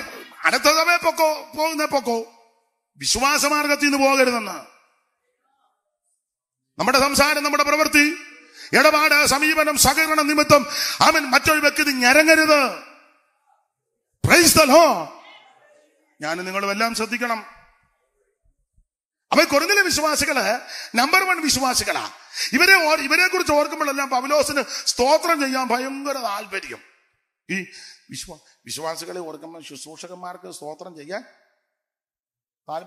അടുത്ത സഭയെ പൊക്കോ പോകുന്ന പൊക്കോ വിശ്വാസമാർഗത്തിൽ നിന്ന് പോകരുതെന്ന് നമ്മുടെ സംസാരം നമ്മുടെ പ്രവൃത്തി ഇടപാട് സമീപനം സഹകരണ നിമിത്തം അവൻ മറ്റൊരു വ്യക്തി ഞരങ്ങരുത് ഞാൻ നിങ്ങൾ എല്ലാം ശ്രദ്ധിക്കണം അപ്പൊ കുറഞ്ഞിലെ വിശ്വാസികള് നമ്പർ വൺ വിശ്വാസികളാ ഇവരെ ഇവരെ കുറിച്ച് ഓർക്കുമ്പോഴെല്ലാം പവലോസിന് സ്തോത്രം ചെയ്യാൻ ഭയങ്കര താല്പര്യം ഈ വിശ്വാ വിശ്വാസികളെ ഓർക്കുമ്പോൾ ശുശ്രൂഷകന്മാർക്ക് സ്തോത്രം ചെയ്യാൻ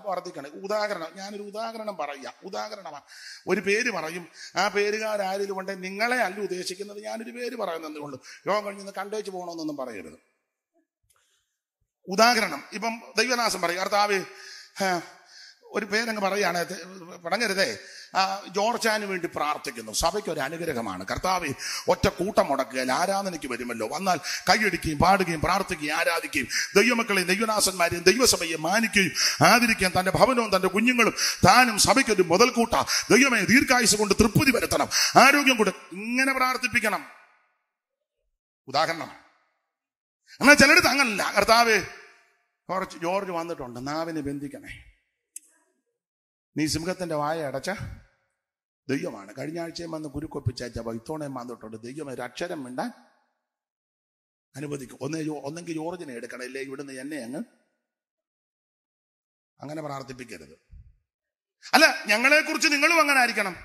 വർദ്ധിക്കണം ഉദാഹരണം ഞാനൊരു ഉദാഹരണം പറയാ ഉദാഹരണമാണ് ഒരു പേര് പറയും ആ പേരുകാരാരും കൊണ്ട് നിങ്ങളെ അല്ല ഉദ്ദേശിക്കുന്നത് ഞാനൊരു പേര് പറയുന്നതേ ഉള്ളൂ യോഗം കഴിഞ്ഞ് കണ്ടേച്ച് പോകണമെന്നൊന്നും പറയരുത് ഉദാഹരണം ഇപ്പം ദൈവനാശം പറയും കർത്താവ് ഒരു പേരങ്ങ് പറയാണ് പടങ്ങരുതേ ജോർജാന് വേണ്ടി പ്രാർത്ഥിക്കുന്നു സഭയ്ക്ക് ഒരു അനുഗ്രഹമാണ് കർത്താവ് ഒറ്റ കൂട്ടം മുടക്കുകയാൽ ആരാധനയ്ക്ക് വരുമല്ലോ വന്നാൽ കൈയടിക്കുകയും പാടുകയും പ്രാർത്ഥിക്കുകയും ആരാധിക്കുകയും ദൈവമക്കളെയും ദൈവനാശന്മാരെയും ദൈവസഭയെ മാനിക്കുകയും ആദരിക്കുകയും തന്റെ ഭവനവും തന്റെ കുഞ്ഞുങ്ങളും താനും സഭയ്ക്ക് ഒരു മുതൽക്കൂട്ട ദൈവമേ ദീർഘായുസ് കൊണ്ട് തൃപ്തി വരുത്തണം ആരോഗ്യം കൊണ്ട് ഇങ്ങനെ പ്രാർത്ഥിപ്പിക്കണം ഉദാഹരണമാണ് അങ്ങനെ ചിലടത്ത് അങ്ങനല്ല കർത്താവ് കുറച്ച് ജോർജ് വന്നിട്ടുണ്ട് നാവിനെ ബന്ധിക്കണേ നീ സിംഹത്തിന്റെ വായ അടച്ച ദൈവമാണ് കഴിഞ്ഞ ആഴ്ചയും വന്ന് കുരുക്കൊപ്പിച്ചയച്ചപ്പോൾ ഇത്തവണയും വന്നിട്ടുണ്ട് ദൈവം ഒരു അക്ഷരം മിണ്ടാൻ അനുവദിക്കും ഒന്നേ ഒന്നെങ്കിൽ ജോർജിനെ എടുക്കണം ഇല്ലേ ഇവിടുന്ന് എന്നെ അങ്ങ് അങ്ങനെ പ്രാർത്ഥിപ്പിക്കരുത് അല്ല ഞങ്ങളെക്കുറിച്ച് നിങ്ങളും അങ്ങനെ ആയിരിക്കണം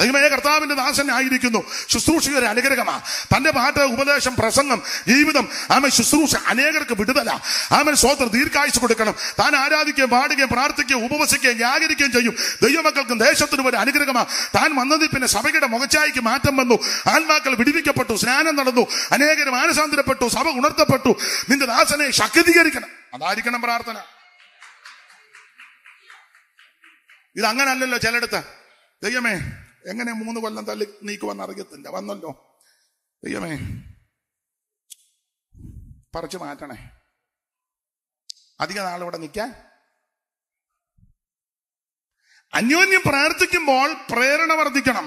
ദൈവമേ കർത്താവിന്റെ ദാസൻ ആയിരിക്കുന്നു ശുശ്രൂഷകരെ അനുഗ്രഹമാ തന്റെ പാട്ട് ഉപദേശം പ്രസംഗം ജീവിതം ആമൻ ശുശ്രൂഷ അനേകർക്ക് വിടുതല ആമൻ സ്വോത്രം ദീർഘായുസ് കൊടുക്കണം താൻ ആരാധിക്കുകയും പാടുകയും പ്രാർത്ഥിക്കുകയും ഉപവസിക്കുകയും ന്യായീകരിക്കുകയും ചെയ്യും ദൈവമക്കൾക്കും ദേശത്തിനും ഒരു അനുഗ്രഹമാ താൻ വന്നതിൽ പിന്നെ സഭയുടെ മുഖച്ചായിക്ക് മാറ്റം വന്നു ആത്മാക്കൾ വിടിവിക്കപ്പെട്ടു സ്നാനം നടന്നു അനേകർ മാനസാന്തരപ്പെട്ടു സഭ ഉണർത്തപ്പെട്ടു നിന്റെ ദാസനെ ശക്തീകരിക്കണം അതായിരിക്കണം പ്രാർത്ഥന ഇത് അങ്ങനല്ലല്ലോ ചിലയിടത്ത് ദൈവമേ എങ്ങനെ മൂന്ന് കൊല്ലം തള്ളി നീക്കുവെന്ന് അറിയത്തില്ല വന്നല്ലോ ദൈവമേ പറിച്ചു മാറ്റണേ അധിക നാളിവിടെ നിൽക്കാൻ അന്യോന്യം പ്രാർത്ഥിക്കുമ്പോൾ പ്രേരണ വർദ്ധിക്കണം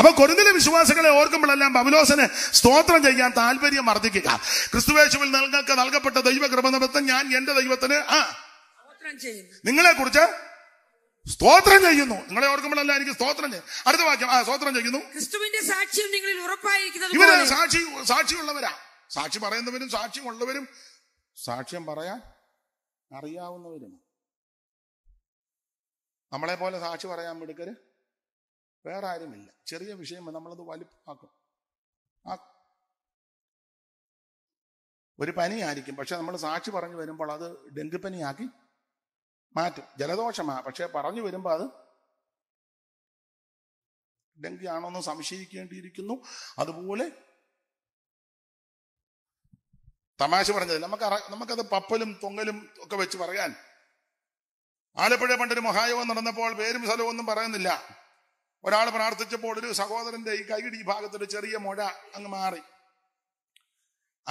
അപ്പൊ കൊരുന്നിലെ വിശ്വാസികളെ ഓർക്കുമ്പോഴെല്ലാം ബബുലോസന് സ്തോത്രം ചെയ്യാൻ താല്പര്യം വർദ്ധിക്കുക ക്രിസ്തുവേശുവിൽ നിങ്ങൾക്ക് നൽകപ്പെട്ട ദൈവകൃപ നിമിത്തം ഞാൻ എന്റെ ദൈവത്തിന് ആ നിങ്ങളെ കുറിച്ച് സ്തോത്രം ചെയ്യുന്നു നിങ്ങളെ ഓർക്കുമ്പോഴല്ല എനിക്ക് സ്തോത്രം ചെയ്യും അടുത്ത വാക്യം ആ സ്തോത്രം ചെയ്യുന്നു
ക്രിസ്തുവിന്റെ സാക്ഷ്യം നിങ്ങളിൽ ഉറപ്പായിരിക്കുന്നത് ഇവര് സാക്ഷി
സാക്ഷിയുള്ളവരാ സാക്ഷി പറയുന്നവരും ഉള്ളവരും സാക്ഷ്യം പറയാൻ അറിയാവുന്നവരും നമ്മളെ പോലെ സാക്ഷി പറയാൻ മിടുക്കര് വേറെ ആരുമില്ല ചെറിയ വിഷയം നമ്മളത് വലുപ്പമാക്കും ആ ഒരു പനിയായിരിക്കും പക്ഷെ നമ്മൾ സാക്ഷി പറഞ്ഞു വരുമ്പോൾ അത് ഡെങ്കിപ്പനിയാക്കി മാറ്റും ജലദോഷമാണ് പക്ഷെ പറഞ്ഞു വരുമ്പോൾ അത് ഡെങ്കിയാണോന്ന് സംശയിക്കേണ്ടിയിരിക്കുന്നു അതുപോലെ തമാശ പറഞ്ഞത് നമുക്ക് നമുക്കത് പപ്പലും തൊങ്ങലും ഒക്കെ വെച്ച് പറയാൻ ആലപ്പുഴ പണ്ടൊരു മഹായോഗം നടന്നപ്പോൾ പേരും സ്ഥലവും ഒന്നും പറയുന്നില്ല ഒരാൾ പ്രാർത്ഥിച്ചപ്പോൾ ഒരു സഹോദരന്റെ ഈ കൈയുടെ ഈ ഭാഗത്തൊരു ചെറിയ മുഴ അങ്ങ് മാറി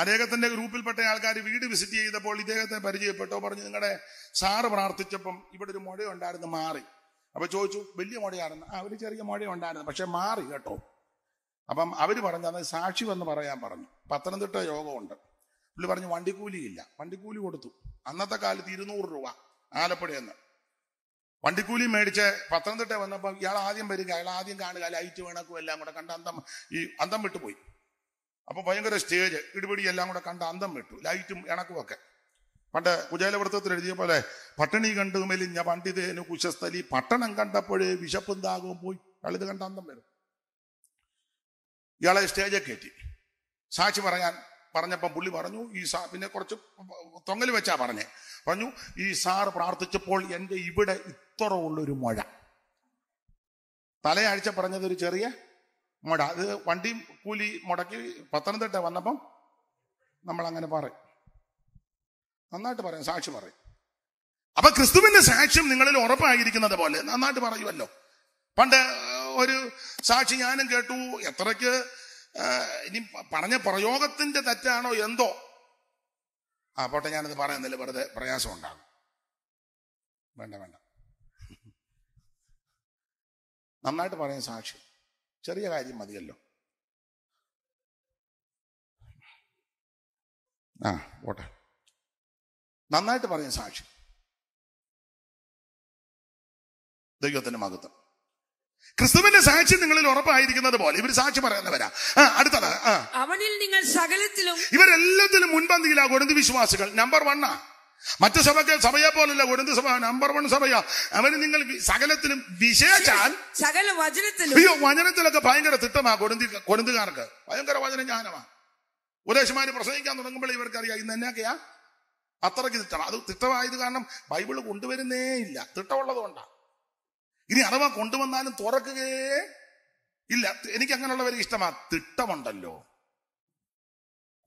അദ്ദേഹത്തിന്റെ ഗ്രൂപ്പിൽപ്പെട്ട ആൾക്കാർ വീട് വിസിറ്റ് ചെയ്തപ്പോൾ ഇദ്ദേഹത്തെ പരിചയപ്പെട്ടോ പറഞ്ഞു നിങ്ങളുടെ സാറ് പ്രാർത്ഥിച്ചപ്പം ഇവിടെ ഒരു മുഴ ഉണ്ടായിരുന്നു മാറി അപ്പൊ ചോദിച്ചു വലിയ മുഴയായിരുന്നു ആ ഒരു ചെറിയ മുഴ ഉണ്ടായിരുന്നു പക്ഷെ മാറി കേട്ടോ അപ്പം അവർ പറഞ്ഞു അത് സാക്ഷി വന്ന് പറയാൻ പറഞ്ഞു പത്തനംതിട്ട യോഗമുണ്ട് പുള്ളി പറഞ്ഞു വണ്ടിക്കൂലിയില്ല വണ്ടിക്കൂലി കൊടുത്തു അന്നത്തെ കാലത്ത് ഇരുന്നൂറ് രൂപ ആലപ്പുഴയെന്ന് വണ്ടിക്കൂലി മേടിച്ച് പത്തനംതിട്ട വന്നപ്പോൾ ഇയാൾ ആദ്യം വരിക അയാൾ ആദ്യം കാണുക ലൈറ്റ് വേണക്കും എല്ലാം കൂടെ കണ്ട് അന്തം ഈ അന്തം വിട്ടുപോയി അപ്പൊ ഭയങ്കര സ്റ്റേജ് ഇടിപിടി എല്ലാം കൂടെ കണ്ട് അന്തം വിട്ടു ലൈറ്റും ഒക്കെ പണ്ട് കുചേലവൃത്തത്തിൽ എഴുതിയ പോലെ പട്ടിണി കണ്ടു മെലിഞ്ഞ പണ്ഡിതേനു കുശസ്ഥലി പട്ടണം കണ്ടപ്പോഴേ വിശപ്പും താകവും പോയി ഇയാളിത് കണ്ട അന്തം വരും ഇയാളെ സ്റ്റേജെ കയറ്റി സാക്ഷി പറയാൻ പറഞ്ഞപ്പം പുള്ളി പറഞ്ഞു ഈ സാ പിന്നെ കുറച്ച് തൊങ്ങൽ വെച്ചാ പറഞ്ഞേ പറഞ്ഞു ഈ സാർ പ്രാർത്ഥിച്ചപ്പോൾ എൻ്റെ ഇവിടെ ഇത്ര ഉള്ളൊരു മഴ തലയാഴ്ച ഒരു ചെറിയ മുട അത് വണ്ടി കൂലി മുടക്കി പത്തനംതിട്ട വന്നപ്പം നമ്മൾ അങ്ങനെ പറയും നന്നായിട്ട് പറയാം സാക്ഷി പറയും അപ്പൊ ക്രിസ്തുവിന്റെ സാക്ഷ്യം നിങ്ങളിൽ ഉറപ്പായിരിക്കുന്നത് പോലെ നന്നായിട്ട് പറയുമല്ലോ പണ്ട് ഒരു സാക്ഷി ഞാനും കേട്ടു എത്രയ്ക്ക് ഇനി പറഞ്ഞ പ്രയോഗത്തിന്റെ തെറ്റാണോ എന്തോ ആ പോട്ടെ ഞാനത് പറയുന്നില്ല വെറുതെ പ്രയാസം ഉണ്ടാകും വേണ്ട വേണ്ട നന്നായിട്ട് പറയാം സാക്ഷി ചെറിയ കാര്യം മതിയല്ലോ
ആ ഓട്ടെ നന്നായിട്ട് പറഞ്ഞ സാക്ഷി
ദൈവത്തിന്റെ മഹത്വം ക്രിസ്തുവിന്റെ സാക്ഷി നിങ്ങളിൽ ഉറപ്പായിരിക്കുന്നത് പോലെ ഇവർ സാക്ഷി പറയുന്നവരാ അടുത്തത്
അവനിൽ നിങ്ങൾ സകലത്തിലും
ഇവരെല്ലാത്തിലും മുൻപന്തിയിലാകും വിശ്വാസികൾ നമ്പർ വണ്ണാ മറ്റു സഭയ്ക്ക് സഭയെ പോലല്ല കൊടുന്ത് സഭ നമ്പർ വൺ സഭയാ അവന് നിങ്ങൾ സകലത്തിലും വിശേഷാൽ
സകല വചനത്തിലും അയ്യോ
വചനത്തിലൊക്കെ ഭയങ്കര തിട്ടമാ കൊടുന്തി കൊടുന്തുകാർക്ക് ഭയങ്കര വചന ജ്ഞാനമാണ് ഉപദേശമാര് പ്രസംഗിക്കാൻ തുടങ്ങുമ്പോൾ അറിയാം ഇന്ന് എന്നൊക്കെയാ അത്രയ്ക്ക് തിട്ടം അത് തിട്ടമായത് കാരണം ബൈബിള് കൊണ്ടുവരുന്നേ ഇല്ല തിട്ടമുള്ളത് കൊണ്ടാ ഇനി അഥവാ കൊണ്ടുവന്നാലും തുറക്കുകയേ ഇല്ല എനിക്ക് അങ്ങനെയുള്ളവരെ ഇഷ്ടമാ തിട്ടമുണ്ടല്ലോ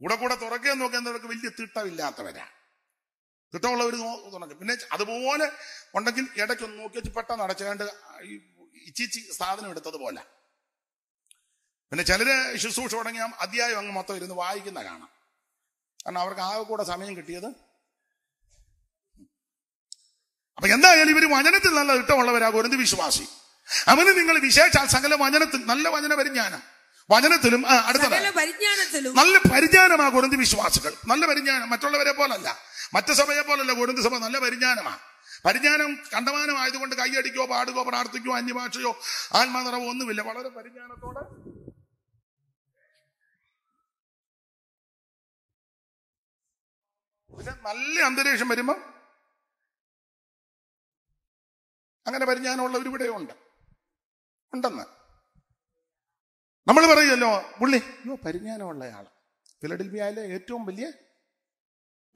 കൂടെ കൂടെ തുറക്കുകയെന്ന് നോക്കുന്നവർക്ക് വലിയ തിട്ടമില്ലാത്തവരാ തിട്ടമുള്ളവർ തുടങ്ങും പിന്നെ അതുപോലെ ഉണ്ടെങ്കിൽ ഇടയ്ക്കൊന്ന് നോക്കി വെച്ച് പെട്ടെന്ന് അടച്ചാണ്ട് ഈ ഇച്ചിച്ചി സാധനം എടുത്തതുപോലെ പിന്നെ ചിലര് ശുശ്രൂഷ തുടങ്ങിയാൽ അധ്യായം അങ്ങ് മൊത്തം ഇരുന്ന് വായിക്കുന്ന കാണാം കാരണം അവർക്ക് ആകെ കൂടെ സമയം കിട്ടിയത് അപ്പൊ എന്തായാലും ഇവർ വചനത്തിൽ നല്ല ഇട്ടമുള്ളവരാകും ഒരു വിശ്വാസി അവന് നിങ്ങൾ വിശേഷാൽ സകല വചനത്തിൽ നല്ല വചന പരിജ്ഞാനം വചനത്തിലും അടുത്ത നല്ല പരിജ്ഞാനമാണ് കൊടുന്ത് വിശ്വാസികൾ നല്ല പരിജ്ഞാനം മറ്റുള്ളവരെ പോലല്ല മറ്റു സഭയെ പോലല്ല കൊടുന്ത് സഭ നല്ല പരിജ്ഞാനമാണ് പരിജ്ഞാനം കണ്ടമാനമായതുകൊണ്ട് കൈയടിക്കോ പാടുകോ പ്രാർത്ഥിക്കോ അന്യഭാഷയോ ആത്മാനിറവോ ഒന്നുമില്ല വളരെ പരിജ്ഞാനത്തോടെ
നല്ല അന്തരീക്ഷം വരുമ്പോ
അങ്ങനെ പരിജ്ഞാനമുള്ളവരിവിടെ ഉണ്ട് ഉണ്ടെന്ന് നമ്മൾ പറയുമല്ലോ പുള്ളി അയ്യോ പരിജ്ഞാനമുള്ളയാൾ ഫിലഡൽഫിയയിലെ ഏറ്റവും വലിയ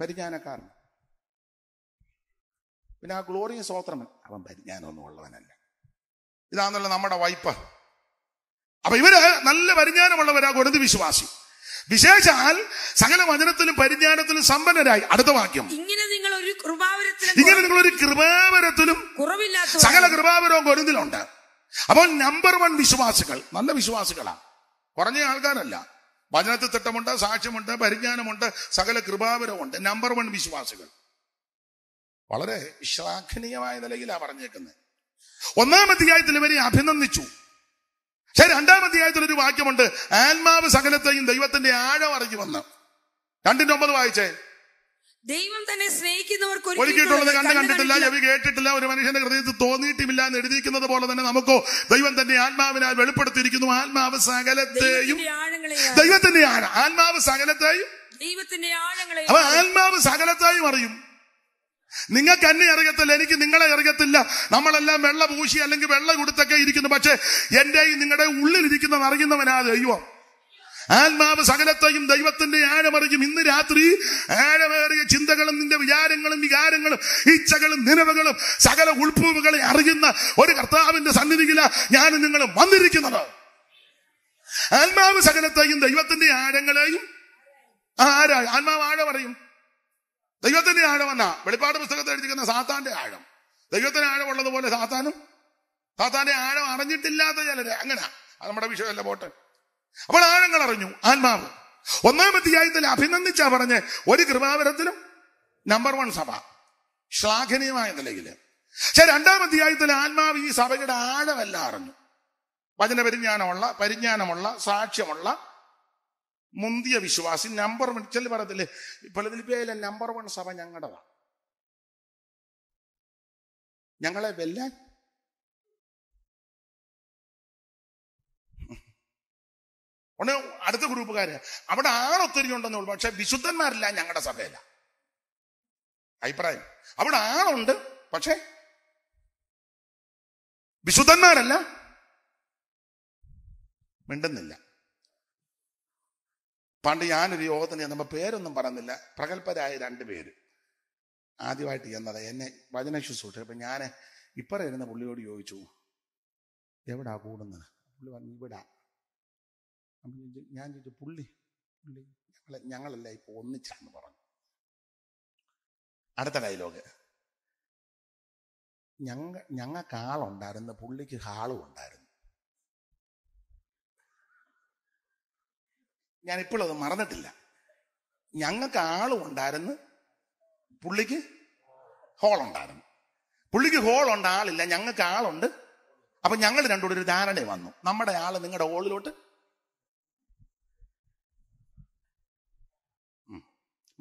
പരിജ്ഞാനക്കാരൻ പിന്നെ ആ ഗ്ലോറിയ സ്വോത്രമൻ അവൻ പരിജ്ഞാനമൊന്നും ഉള്ളവനല്ല ഇതാണല്ലോ നമ്മുടെ വായ്പ അപ്പൊ ഇവര് നല്ല പരിജ്ഞാനമുള്ളവരാ ഗുരുതി വിശ്വാസി വിശേഷാൽ സകല വചനത്തിലും പരിജ്ഞാനത്തിലും സമ്പന്നരായി അടുത്ത വാക്യം
ഇങ്ങനെ നിങ്ങൾ ഒരു കൃപാവരത്തിലും ഇങ്ങനെ നിങ്ങൾ ഒരു കൃപാവരത്തിലും സകല കൃപാവരവും
കൊടുത്തിലുണ്ട് അപ്പോൾ നമ്പർ വൺ വിശ്വാസികൾ നല്ല വിശ്വാസികളാണ് കുറഞ്ഞ ആൾക്കാരല്ല വചനത്തിൽ തിട്ടമുണ്ട് സാക്ഷ്യമുണ്ട് പരിജ്ഞാനമുണ്ട് സകല കൃപാപരമുണ്ട് നമ്പർ വൺ വിശ്വാസികൾ വളരെ ശ്ലാഘനീയമായ നിലയിലാണ് പറഞ്ഞേക്കുന്നത് ഒന്നാം അധ്യായത്തിൽ ഇവരെ അഭിനന്ദിച്ചു പക്ഷെ രണ്ടാം അധ്യായത്തിൽ ഒരു വാക്യമുണ്ട് ആത്മാവ് സകലത്തെയും ദൈവത്തിന്റെ ആഴം അറിഞ്ഞു വന്ന് രണ്ടിന്റെ ഒമ്പത് വായിച്ചേ
ദൈവം തന്നെ സ്നേഹിക്കുന്നവർക്ക് ഒരുക്കിയിട്ടുള്ളത് കണ്ട് കണ്ടിട്ടില്ല ചെവി
കേട്ടിട്ടില്ല ഒരു മനുഷ്യന്റെ ഹൃദയത്തിൽ തോന്നിയിട്ടുമില്ല എന്ന് എഴുതിയിരിക്കുന്നത് പോലെ തന്നെ നമുക്കോ ദൈവം തന്നെ ആത്മാവിനാൽ വെളിപ്പെടുത്തിയിരിക്കുന്നു ആത്മാവ് സകലത്തെയും ദൈവത്തിന്റെ ആത്മാവ് സകലത്തെയും
ദൈവത്തിന്റെ ആഴങ്ങളെ ആത്മാവ്
സകലത്തെയും അറിയും നിങ്ങൾക്ക് എന്നെ അറിയത്തില്ല എനിക്ക് നിങ്ങളെ അറിയത്തില്ല നമ്മളെല്ലാം വെള്ള പൂശി അല്ലെങ്കിൽ വെള്ള കൊടുത്തൊക്കെ ഇരിക്കുന്നു പക്ഷെ എന്റെയും നിങ്ങളുടെ ഉള്ളിലിരിക്കുന്നത് അറിയുന്നവനാ ദൈവം ആത്മാവ് സകലത്തെയും ദൈവത്തിന്റെ ആഴമറിയും ഇന്ന് രാത്രി ആഴമേറിയ ചിന്തകളും നിന്റെ വിചാരങ്ങളും വികാരങ്ങളും ഇച്ഛകളും നിലവുകളും സകല ഉൾപ്പൂവുകളെ അറിയുന്ന ഒരു കർത്താവിന്റെ സന്നിധിയില ഞാൻ നിങ്ങൾ വന്നിരിക്കുന്നത് ആത്മാവ് സകലത്തെയും ദൈവത്തിന്റെ ആഴങ്ങളെയും ആരാ ആത്മാവ് ആഴമറിയും ദൈവത്തിന്റെ ആഴമെന്ന വെളിപ്പാട് പുസ്തകത്തിൽ എഴുതിക്കുന്ന സാത്താന്റെ ആഴം ദൈവത്തിന് ആഴമുള്ളതുപോലെ സാത്താനും സാത്താന്റെ ആഴം അറിഞ്ഞിട്ടില്ലാത്ത ചിലര് അങ്ങനെ അത് നമ്മുടെ വിഷയമല്ല പോട്ടെ അപ്പോൾ ആഴങ്ങൾ അറിഞ്ഞു ആത്മാവ് ഒന്നാമത്തെ അധ്യായത്തിൽ അഭിനന്ദിച്ചാ പറഞ്ഞ് ഒരു കൃപാവരത്തിലും നമ്പർ വൺ സഭ ശ്ലാഘനീയമായ നിലയില് പക്ഷെ രണ്ടാമത്തെ അധ്യായത്തിൽ ആത്മാവ് ഈ സഭയുടെ ആഴമല്ല അറിഞ്ഞു വചന പരിജ്ഞാനമുള്ള പരിജ്ഞാനമുള്ള സാക്ഷ്യമുള്ള മുന്തിയ വിശ്വാസി നമ്പർ വൺ ചില പറയത്തില്ലേ ഫലതിലിപ്പിയയിലെ നമ്പർ വൺ സഭ ഞങ്ങളുടേതാണ്
ഞങ്ങളെ വെല്ലാൻ
ഉടനെ അടുത്ത ഗ്രൂപ്പുകാര് അവിടെ ആളൊത്തിരി ഉണ്ടെന്ന് ഉള്ളൂ പക്ഷെ വിശുദ്ധന്മാരില്ല ഞങ്ങളുടെ സഭയില്ല അഭിപ്രായം അവിടെ ആളുണ്ട് പക്ഷേ വിശുദ്ധന്മാരല്ല മിണ്ടുന്നില്ല പണ്ട് ഞാനൊരു യോഗത്തിന് ചെന്നപ്പോ പേരൊന്നും പറഞ്ഞില്ല പ്രഗത്ഭരായ രണ്ട് പേര് ആദ്യമായിട്ട് ചെന്നത് എന്നെ വചന ശുശ്രൂഷ അപ്പൊ ഞാൻ ഇപ്പറ ഇരുന്ന പുള്ളിയോട് ചോദിച്ചു എവിടാ കൂടുന്നത് പുള്ളി പറഞ്ഞു ഇവിടാ അപ്പം ഞാൻ ചോദിച്ചു പുള്ളി പുള്ളി ഞങ്ങളെ ഞങ്ങളല്ല ഇപ്പോൾ ഒന്നിച്ചെന്ന് പറഞ്ഞു അടുത്ത ഡയലോഗ് ഞങ്ങ ഞങ്ങൾക്ക് ആളുണ്ടായിരുന്നു പുള്ളിക്ക് ഹാളും ഉണ്ടായിരുന്നു ഞാൻ ഇപ്പോഴും മറന്നിട്ടില്ല ഞങ്ങൾക്ക് ആളും ഉണ്ടായിരുന്നു പുള്ളിക്ക് ഹോളുണ്ടായിരുന്നു പുള്ളിക്ക് ഹോളുണ്ട് ആളില്ല ഞങ്ങൾക്ക് ആളുണ്ട് അപ്പൊ ഞങ്ങൾ രണ്ടുകൂടി ഒരു ധാരണ വന്നു നമ്മുടെ ആള് നിങ്ങളുടെ ഹോളിലോട്ട്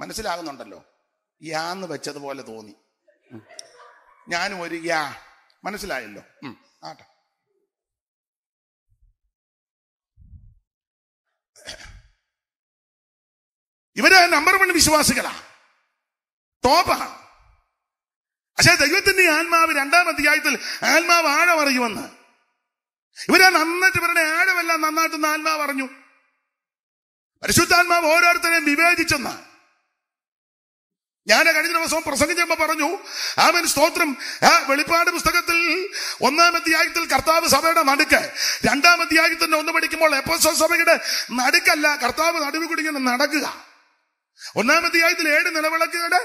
മനസ്സിലാകുന്നുണ്ടല്ലോ യാന്ന് വെച്ചതുപോലെ തോന്നി ഞാനും ഒരു യാ മനസ്സിലായല്ലോ ആട്ടെ ഇവര് നമ്പർ വൺ വിശ്വാസികളാ ടോപ്പാ പക്ഷെ ദൈവത്തിന്റെ ആത്മാവ് രണ്ടാം അധ്യായത്തിൽ ആത്മാവ് ആഴം അറിയുമെന്ന് ഇവരാ നന്നായിട്ട് ഇവരുടെ ആഴമെല്ലാം നന്നായിട്ടൊന്ന് ആത്മാവ് അറിഞ്ഞു പരിശുദ്ധാത്മാവ് ഓരോരുത്തരെയും വിവേചിച്ചെന്നാണ് ഞാൻ കഴിഞ്ഞ ദിവസം പ്രസംഗിച്ചപ്പോ പറഞ്ഞു ആമൻ സ്തോത്രം ആ വെളിപ്പാട് പുസ്തകത്തിൽ ഒന്നാം അധ്യായത്തിൽ കർത്താവ് സഭയുടെ നടുക്ക് രണ്ടാം അധ്യായത്തിന്റെ ഒന്ന് പഠിക്കുമ്പോൾ എപ്പോ സഭയുടെ നടുക്കല്ല കർത്താവ് നടുവ് കുടിങ്ങനെ നടക്കുക ഒന്നാം അധ്യായത്തിൽ ഏഴ് നിലവിളക്കുകയുടെ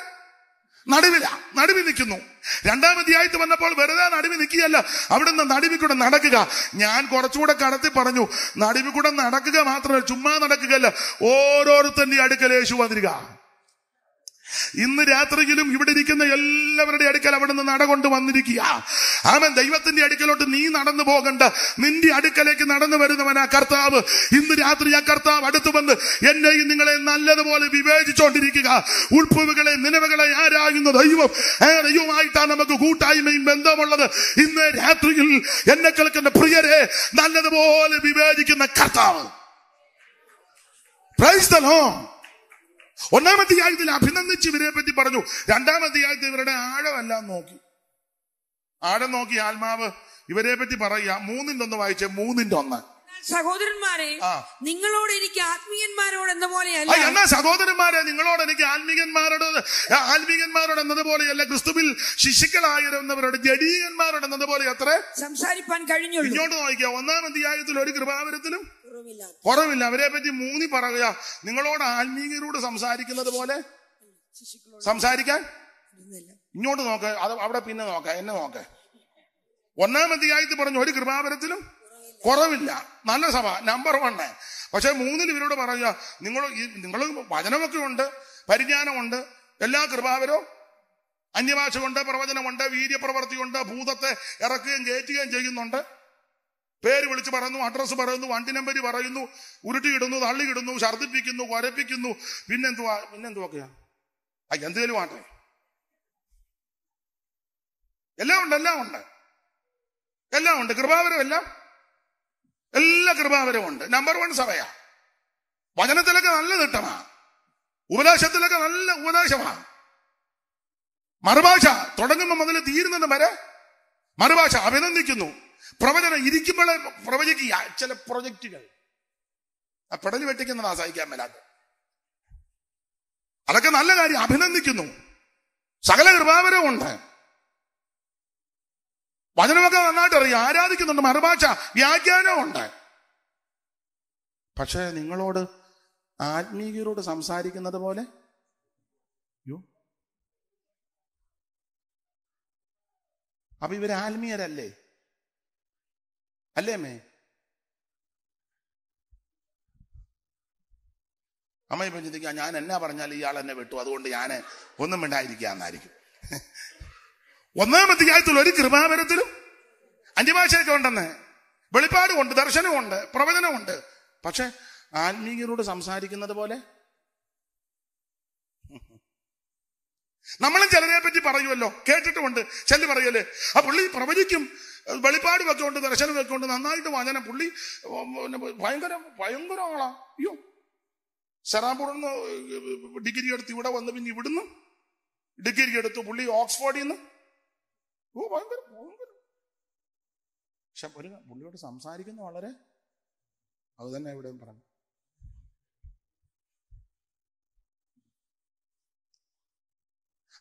നടുവില നടുവി നിൽക്കുന്നു രണ്ടാം അധ്യായത്ത് വന്നപ്പോൾ വെറുതെ നടുവി നിൽക്കുകയല്ല അവിടുന്ന് നടുവിൽ കൂടെ നടക്കുക ഞാൻ കുറച്ചുകൂടെ കടത്തി പറഞ്ഞു നടുവിൽ കൂടെ നടക്കുക മാത്രമല്ല ചുമ്മാ നടക്കുകയല്ല ഓരോരുത്തന്റെ അടുക്കലേശു വന്നിരിക്കുക ഇന്ന് രാത്രിയിലും ഇവിടെ ഇരിക്കുന്ന എല്ലാവരുടെ അടുക്കൽ അവിടെ നിന്ന് നടകൊണ്ട് വന്നിരിക്കുക ആമൻ ദൈവത്തിന്റെ അടുക്കലോട്ട് നീ നടന്നു പോകണ്ട നിന്റെ അടുക്കലേക്ക് നടന്നു വരുന്നവനാ കർത്താവ് ഇന്ന് രാത്രി ആ കർത്താവ് അടുത്തു വന്ന് എന്നെയും നിങ്ങളെ നല്ലതുപോലെ വിവേചിച്ചുകൊണ്ടിരിക്കുക ഉൾപ്പുകളെ നിലവുകളെ ആരായുന്ന ദൈവം ആ ദൈവമായിട്ടാണ് നമുക്ക് കൂട്ടായ്മയും ബന്ധമുള്ളത് ഇന്ന് രാത്രിയിൽ എന്നെ കേൾക്കുന്ന പ്രിയരെ നല്ലതുപോലെ വിവേചിക്കുന്ന കർത്താവ് പ്രൈസ് ദ ഒന്നാം അധ്യായത്തിൽ അഭിനന്ദിച്ച് ഇവരെ പറ്റി പറഞ്ഞു രണ്ടാം അധ്യായത്തിൽ ഇവരുടെ ആഴമെല്ലാം നോക്കി ആഴം നോക്കി ആത്മാവ് ഇവരെ പറ്റി പറയുക മൂന്നിന്റെ ഒന്ന് വായിച്ചേ മൂന്നിന്റെ ഒന്ന്
സഹോദരന്മാരെ നിങ്ങളോട് എനിക്ക് ആത്മീയന്മാരോട് എന്ന പോലെയല്ല എന്നാ സഹോദരന്മാരെ
നിങ്ങളോട് എനിക്ക് ആത്മീയന്മാരോട് ആത്മീയന്മാരോട് എന്നതുപോലെയല്ല ക്രിസ്തുവിൽ ശിശുക്കളായിരുന്നവരോട് ജഡീയന്മാരോട് എന്നതുപോലെ അത്ര സംസാരിപ്പാൻ കഴിഞ്ഞു ഇങ്ങോട്ട് നോക്കിയ ഒന്നാം അധ്യായത്തിൽ ഒരു കൃപാവരത്തിലും കുറവില്ല അവരെ പറ്റി മൂന്നി പറയുക നിങ്ങളോട് ആത്മീയരോട് സംസാരിക്കുന്നത് പോലെ സംസാരിക്കാൻ ഇങ്ങോട്ട് നോക്ക അത് അവിടെ പിന്നെ നോക്ക എന്നെ നോക്ക ഒന്നാമധ്യായത്തിൽ പറഞ്ഞു ഒരു കൃപാപരത്തിലും കുറവില്ല നല്ല സഭ നമ്പർ വണ് പക്ഷെ മൂന്നിൽ ഇവരോട് പറയുക നിങ്ങൾ നിങ്ങൾ വചനമൊക്കെ ഉണ്ട് പരിജ്ഞാനമുണ്ട് എല്ലാ കൃപാവരോ അന്യഭാഷ കൊണ്ട് പ്രവചനമുണ്ട് വീര്യപ്രവർത്തിയുണ്ട് ഭൂതത്തെ ഇറക്കുകയും കയറ്റുകയും ചെയ്യുന്നുണ്ട് പേര് വിളിച്ച് പറയുന്നു അഡ്രസ്സ് പറയുന്നു വണ്ടി നമ്പർ പറയുന്നു ഉരുട്ടിയിടുന്നു തള്ളിയിടുന്നു ഛർദിപ്പിക്കുന്നു കൊരപ്പിക്കുന്നു പിന്നെന്തുവാ പിന്നെന്തുവാക്കെയാ ആ എന്തേലും ആട്ടെ എല്ലാം ഉണ്ട് എല്ലാം ഉണ്ട് എല്ലാം ഉണ്ട് കൃപാവരം എല്ലാം എല്ലാ കൃപാവരവും ഉണ്ട് നമ്പർ വൺ സഭയ വചനത്തിലൊക്കെ നല്ല നേട്ടമാ ഉപദേശത്തിലൊക്കെ നല്ല ഉപദേശമാണ് മറുഭാഷ തുടങ്ങുമ്പോൾ മുതൽ തീരുന്നതും വരെ മറുഭാഷ അഭിനന്ദിക്കുന്നു പ്രവചനം ഇരിക്കുമ്പോഴേ പ്രവചിക്കുക ചില പ്രൊജക്റ്റുകൾ ആ പെടൽ വെട്ടിക്കുന്നതാ സഹിക്കാൻ മേലാത്ത അതൊക്കെ നല്ല കാര്യം അഭിനന്ദിക്കുന്നു സകല ഉണ്ട് വചനമൊക്കെ നന്നായിട്ട് അറിയാം ആരാധിക്കുന്നുണ്ട് മറുഭാഷ ഉണ്ട് പക്ഷേ നിങ്ങളോട് ആത്മീയരോട് സംസാരിക്കുന്നത് പോലെ അപ്പൊ ഇവർ ആത്മീയരല്ലേ അല്ലേ മേ അമ്മ ഇപ്പം ചിന്തിക്കുക ഞാൻ എന്നാ പറഞ്ഞാൽ ഇയാൾ എന്നെ വിട്ടു അതുകൊണ്ട് ഞാൻ ഒന്നും മിണ്ടായിരിക്കാന്നായിരിക്കും ഒന്നാമത്തെ അധ്യായത്തിൽ ഒരു കൃപാപരത്തിലും അന്യഭാഷയൊക്കെ ഉണ്ടെന്ന് വെളിപ്പാടുമുണ്ട് ദർശനമുണ്ട് പ്രവചനമുണ്ട് പക്ഷെ ആത്മീയരോട് സംസാരിക്കുന്നത് പോലെ നമ്മളും ചിലരെ പറ്റി പറയുമല്ലോ കേട്ടിട്ടുമുണ്ട് ചില പറയല്ലേ ആ പുള്ളി പ്രവചിക്കും വെളിപ്പാട് വെച്ചുകൊണ്ട് ദർശനം വെച്ചുകൊണ്ട് നന്നായിട്ട് വചനം പുള്ളി ഭയങ്കര ഭയങ്കര ആളാ അയ്യോ സെറാംപൂരിൽ ഡിഗ്രി എടുത്ത് ഇവിടെ വന്ന് പിന്നെ ഇവിടുന്ന് ഡിഗ്രി എടുത്തു പുള്ളി ഓക്സ്ഫോർഡിൽ നിന്ന് ഓ ഭയങ്കര ഭയങ്കര പക്ഷെ ഒരു പുള്ളിയോട് സംസാരിക്കുന്ന വളരെ അത് തന്നെ ഇവിടെ പറഞ്ഞു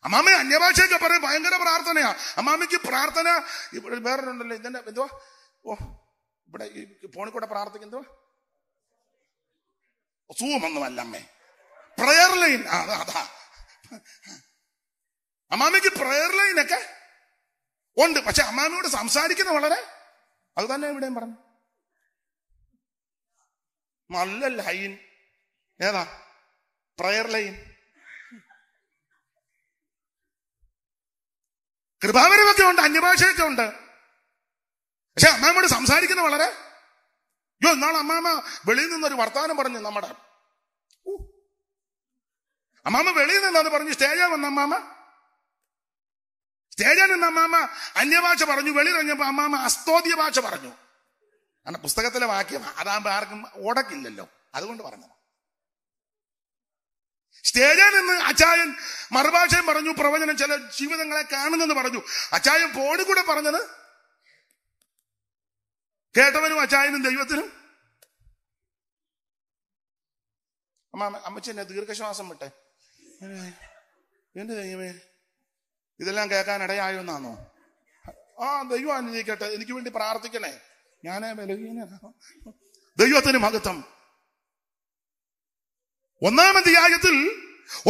അമ്മാമ്മ അന്യഭാഷയൊക്കെ പറയും ഭയങ്കര പ്രാർത്ഥനയാ അമ്മാമ്മയ്ക്ക് പ്രാർത്ഥന ഇവിടെ വേറൊരുണ്ടല്ലോ ഇതിന്റെ എന്തുവാ ഓ ഇവിടെ ഈ ഫോണിൽ കൂടെ പ്രാർത്ഥിക്കുന്നതോ സൂമൊന്നുമല്ല അമ്മേ പ്രയർ ലൈൻ അതാ അതാ അമ്മാമ്മയ്ക്ക് പ്രയർ ലൈനൊക്കെ ഉണ്ട് പക്ഷെ അമ്മാമ്മയോട് സംസാരിക്കുന്ന വളരെ അത് തന്നെ ഇവിടെയും പറഞ്ഞു നല്ല ലൈൻ ഏതാ പ്രയർ ലൈൻ കൃപാപരമൊക്കെ ഉണ്ട് അന്യഭാഷയൊക്കെ ഉണ്ട് പക്ഷെ അമ്മാമ്മയോട് സംസാരിക്കുന്ന വളരെ അയ്യോ എന്നാണ് അമ്മാമ്മ വെളിയിൽ നിന്നൊരു വർത്തമാനം പറഞ്ഞു നമ്മുടെ അമ്മാമ്മ വെളിയിൽ നിന്നാന്ന് പറഞ്ഞു സ്റ്റേജാ വന്ന അമ്മാമ്മ സ്റ്റേജാ നിന്ന അമ്മാമ്മ അന്യഭാഷ പറഞ്ഞു വെളിയിറങ്ങിയപ്പോ അമ്മാമ്മ അസ്തോദ്യ ഭാഷ പറഞ്ഞു കാരണം പുസ്തകത്തിലെ വാക്യം അതാകുമ്പോ ആർക്കും ഉടക്കില്ലല്ലോ അതുകൊണ്ട് പറഞ്ഞു സ്റ്റേജിൽ നിന്ന് അച്ചായൻ മറുഭാഷയും പറഞ്ഞു പ്രവചനം ചില ജീവിതങ്ങളെ കാണുന്നെന്ന് പറഞ്ഞു അച്ചായൻ ഫോണിൽ കൂടെ പറഞ്ഞത് കേട്ടവനും അച്ചായനും ദൈവത്തിനും അമ്മ അമ്മച്ചി എന്നെ ദീർഘശ്വാസം വിട്ടെ എന്ത് ദൈവമേ ഇതെല്ലാം കേൾക്കാൻ ഇടയായോ എന്നാണോ ആ ദൈവം അനുഗ്രഹിക്കട്ടെ എനിക്ക് വേണ്ടി പ്രാർത്ഥിക്കണേ ഞാൻ ബലഹീന ദൈവത്തിന് മഹത്വം ഒന്നാം അധ്യായത്തിൽ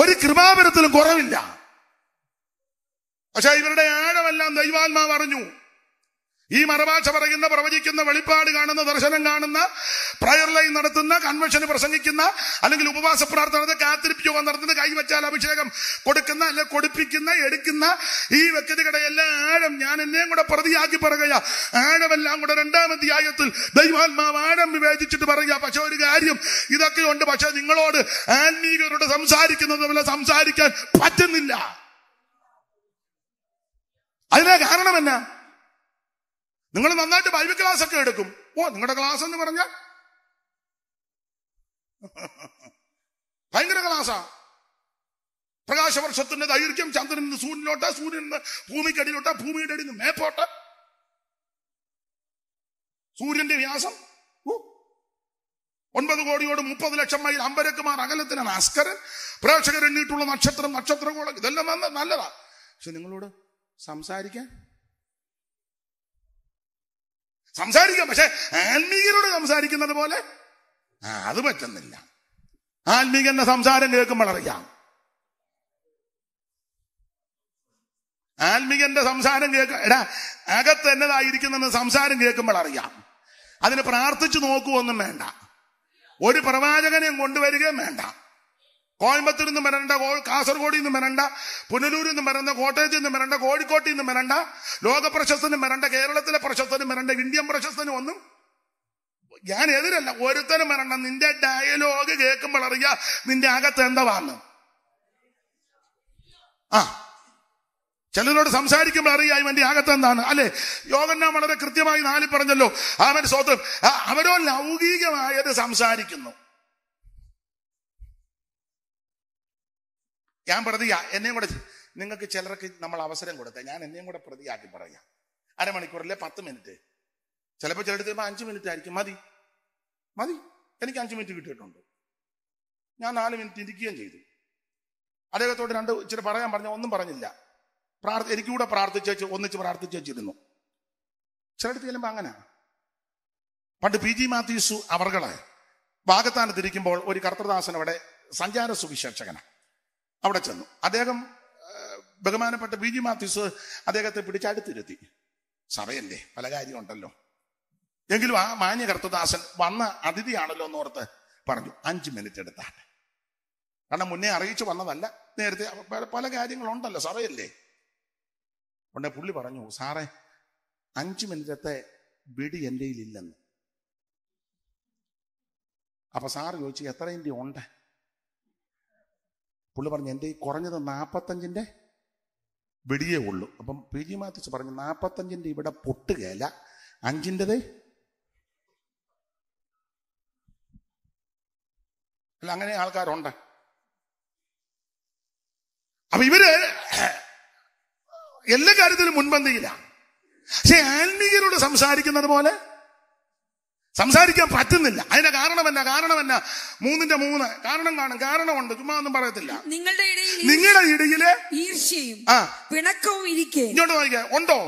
ഒരു കൃപാപരത്തിലും കുറവില്ല പക്ഷെ ഇവരുടെ ആഴമെല്ലാം ദൈവാത്മാവ് അറിഞ്ഞു ഈ മറുഭാഷ പറയുന്ന പ്രവചിക്കുന്ന വെളിപ്പാട് കാണുന്ന ദർശനം കാണുന്ന പ്രയർ ലൈൻ നടത്തുന്ന കൺവെൻഷന് പ്രസംഗിക്കുന്ന അല്ലെങ്കിൽ ഉപവാസ പ്രാർത്ഥന കാത്തിരിപ്പ് യോഗം നടത്തുന്ന കൈവച്ചാൽ അഭിഷേകം കൊടുക്കുന്ന അല്ലെ കൊടുപ്പിക്കുന്ന എടുക്കുന്ന ഈ വ്യക്തികളുടെ എല്ലാ ആഴം ഞാൻ എന്നെയും കൂടെ പ്രതിയാക്കി പറയുക ആഴമെല്ലാം കൂടെ രണ്ടാമത്തെ അധ്യായത്തിൽ ദൈവാത്മാവ് ആഴം വിവേചിച്ചിട്ട് പറയുക പക്ഷെ ഒരു കാര്യം ഇതൊക്കെ ഉണ്ട് പക്ഷെ നിങ്ങളോട് ആത്മീകരോട് സംസാരിക്കുന്നത് പോലെ സംസാരിക്കാൻ പറ്റുന്നില്ല അതിനെ കാരണം എന്നാ നിങ്ങൾ നന്നായിട്ട് ബൈബിൾ ക്ലാസ് ഒക്കെ എടുക്കും ഓ നിങ്ങളുടെ ക്ലാസ് എന്ന് പറഞ്ഞ ഭയങ്കര ക്ലാസ്സാ പ്രകാശവർഷത്തിന്റെ ദൈർഘ്യം ചന്ദ്രനിൽ നിന്ന് സൂര്യനിലോട്ട് സൂര്യൻ നിന്ന് ഭൂമിക്കടിയിലോട്ട് ഭൂമിയുടെ അടിയിൽ നിന്ന് മേപ്പോട്ട് സൂര്യന്റെ വ്യാസം ഒൻപത് കോടിയോട് മുപ്പത് ലക്ഷം മൈൽ അമ്പരക്കുമാർ അകലത്തിനാണ് അസ്കരൻ പ്രേക്ഷകരെണ്ണീട്ടുള്ള നക്ഷത്രം നക്ഷത്രകോളം ഇതെല്ലാം നല്ലതാ പക്ഷെ നിങ്ങളോട് സംസാരിക്കാൻ സംസാരിക്കാം പക്ഷെ ആത്മീയരോട് സംസാരിക്കുന്നത് പോലെ അത് പറ്റുന്നില്ല ആത്മീകന്റെ സംസാരം കേൾക്കുമ്പോൾ അറിയാം ആത്മീകന്റെ സംസാരം കേൾക്ക എടാ അകത്ത് എന്നതായിരിക്കുന്ന സംസാരം കേൾക്കുമ്പോൾ അറിയാം അതിന് പ്രാർത്ഥിച്ചു നോക്കുവൊന്നും വേണ്ട ഒരു പ്രവാചകനെയും കൊണ്ടുവരികയും വേണ്ട കോയമ്പത്തൂരിൽ നിന്ന് വരണ്ട കാസർഗോഡിൽ നിന്ന് വരണ്ട പുനലൂരിൽ നിന്ന് വരണ്ട കോട്ടയത്തിൽ നിന്ന് വരണ്ട കോഴിക്കോട്ടിൽ നിന്ന് വരണ്ട ലോക പ്രശസ്തനും വരണ്ട കേരളത്തിലെ പ്രശസ്തനും വരണ്ട ഇന്ത്യൻ പ്രശസ്തനും ഒന്നും ഞാൻ എതിരല്ല ഒരുത്തനും വരണ്ട നിന്റെ ഡയലോഗ് കേൾക്കുമ്പോൾ അറിയാ നിന്റെ അകത്ത് എന്താവാന്ന് ആ ചിലരോട് സംസാരിക്കുമ്പോൾ അറിയാം ഇവന്റെ അകത്ത് എന്താണ് അല്ലെ യോഗന്നാം വളരെ കൃത്യമായി നാളി പറഞ്ഞല്ലോ അവൻ സ്വത്ത് അവരോ ലൗകികമായത് സംസാരിക്കുന്നു ഞാൻ പ്രതിയാ എന്നെയും കൂടെ നിങ്ങൾക്ക് ചിലർക്ക് നമ്മൾ അവസരം കൊടുത്ത ഞാൻ എന്നെയും കൂടെ പ്രതിയാക്കി പറയാം അരമണിക്കൂറല്ലേ പത്ത് മിനിറ്റ് ചിലപ്പോൾ ചിലടത്ത് ചിലപ്പോൾ അഞ്ച് മിനിറ്റ് ആയിരിക്കും മതി മതി എനിക്ക് അഞ്ച് മിനിറ്റ് കിട്ടിയിട്ടുണ്ട് ഞാൻ നാല് മിനിറ്റ് ഇരിക്കുകയും ചെയ്തു അദ്ദേഹത്തോട് രണ്ട് ഇച്ചിരി പറയാൻ പറഞ്ഞ ഒന്നും പറഞ്ഞില്ല പ്രാർത്ഥ എനിക്ക് കൂടെ പ്രാർത്ഥിച്ചു ഒന്നിച്ച് പ്രാർത്ഥിച്ചു വെച്ചിരുന്നു ചിലടത്ത് ചെല്ലുമ്പോൾ അങ്ങനെ പണ്ട് പി ജി മാത്യൂസു അവർകളെ ഭാഗത്താനത്തിരിക്കുമ്പോൾ ഒരു കർത്തദാസൻ അവിടെ സഞ്ചാര സുവിശേഷകനാണ് അവിടെ ചെന്നു അദ്ദേഹം ബഹുമാനപ്പെട്ട ബി ജി മാത്യൂസ് അദ്ദേഹത്തെ പിടിച്ചടുത്തിരുത്തി സഭയല്ലേ പല കാര്യമുണ്ടല്ലോ എങ്കിലും ആ മാന്യ കർത്തദാസൻ വന്ന അതിഥിയാണല്ലോ ഓർത്ത് പറഞ്ഞു അഞ്ച് മിനിറ്റ് എടുത്താണ് കാരണം മുന്നേ അറിയിച്ചു വന്നതല്ല നേരത്തെ പല കാര്യങ്ങളുണ്ടല്ലോ സഭയല്ലേ ഉടനെ പുള്ളി പറഞ്ഞു സാറേ അഞ്ച് മിനിറ്റത്തെ വിടി എൻ്റെ ഇല്ലെന്ന് അപ്പൊ സാറ് ചോദിച്ചു എത്ര ഉണ്ടേ ഉണ്ട് പുള്ളി പറഞ്ഞു എൻ്റെ ഈ കുറഞ്ഞത് നാൽപ്പത്തഞ്ചിൻ്റെ വെടിയേ ഉള്ളൂ അപ്പം പി ജി മാത്യൂസ് പറഞ്ഞു നാൽപ്പത്തഞ്ചിൻ്റെ ഇവിടെ പൊട്ടുകയല്ല അഞ്ചിൻ്റെത് അല്ല അങ്ങനെ ആൾക്കാരുണ്ട് അപ്പൊ ഇവര് എല്ലാ കാര്യത്തിലും മുൻപന്തിയില്ല പക്ഷെ ആത്മീയരോട് സംസാരിക്കുന്നത് പോലെ സംസാരിക്കാൻ പറ്റുന്നില്ല അതിന്റെ കാരണമല്ല കാരണമല്ല മൂന്നിന്റെ മൂന്ന് കാരണം കാണും കാരണമുണ്ട് ചുമ്മാ ഒന്നും പറയത്തില്ല നിങ്ങളുടെ ഇടയിൽ നിങ്ങളുടെ ഇടയില് ഈർഷ്യയും ആ പിണക്കവും ഇരിക്കേ ഇങ്ങോട്ട് വായിക്ക ഉണ്ടോ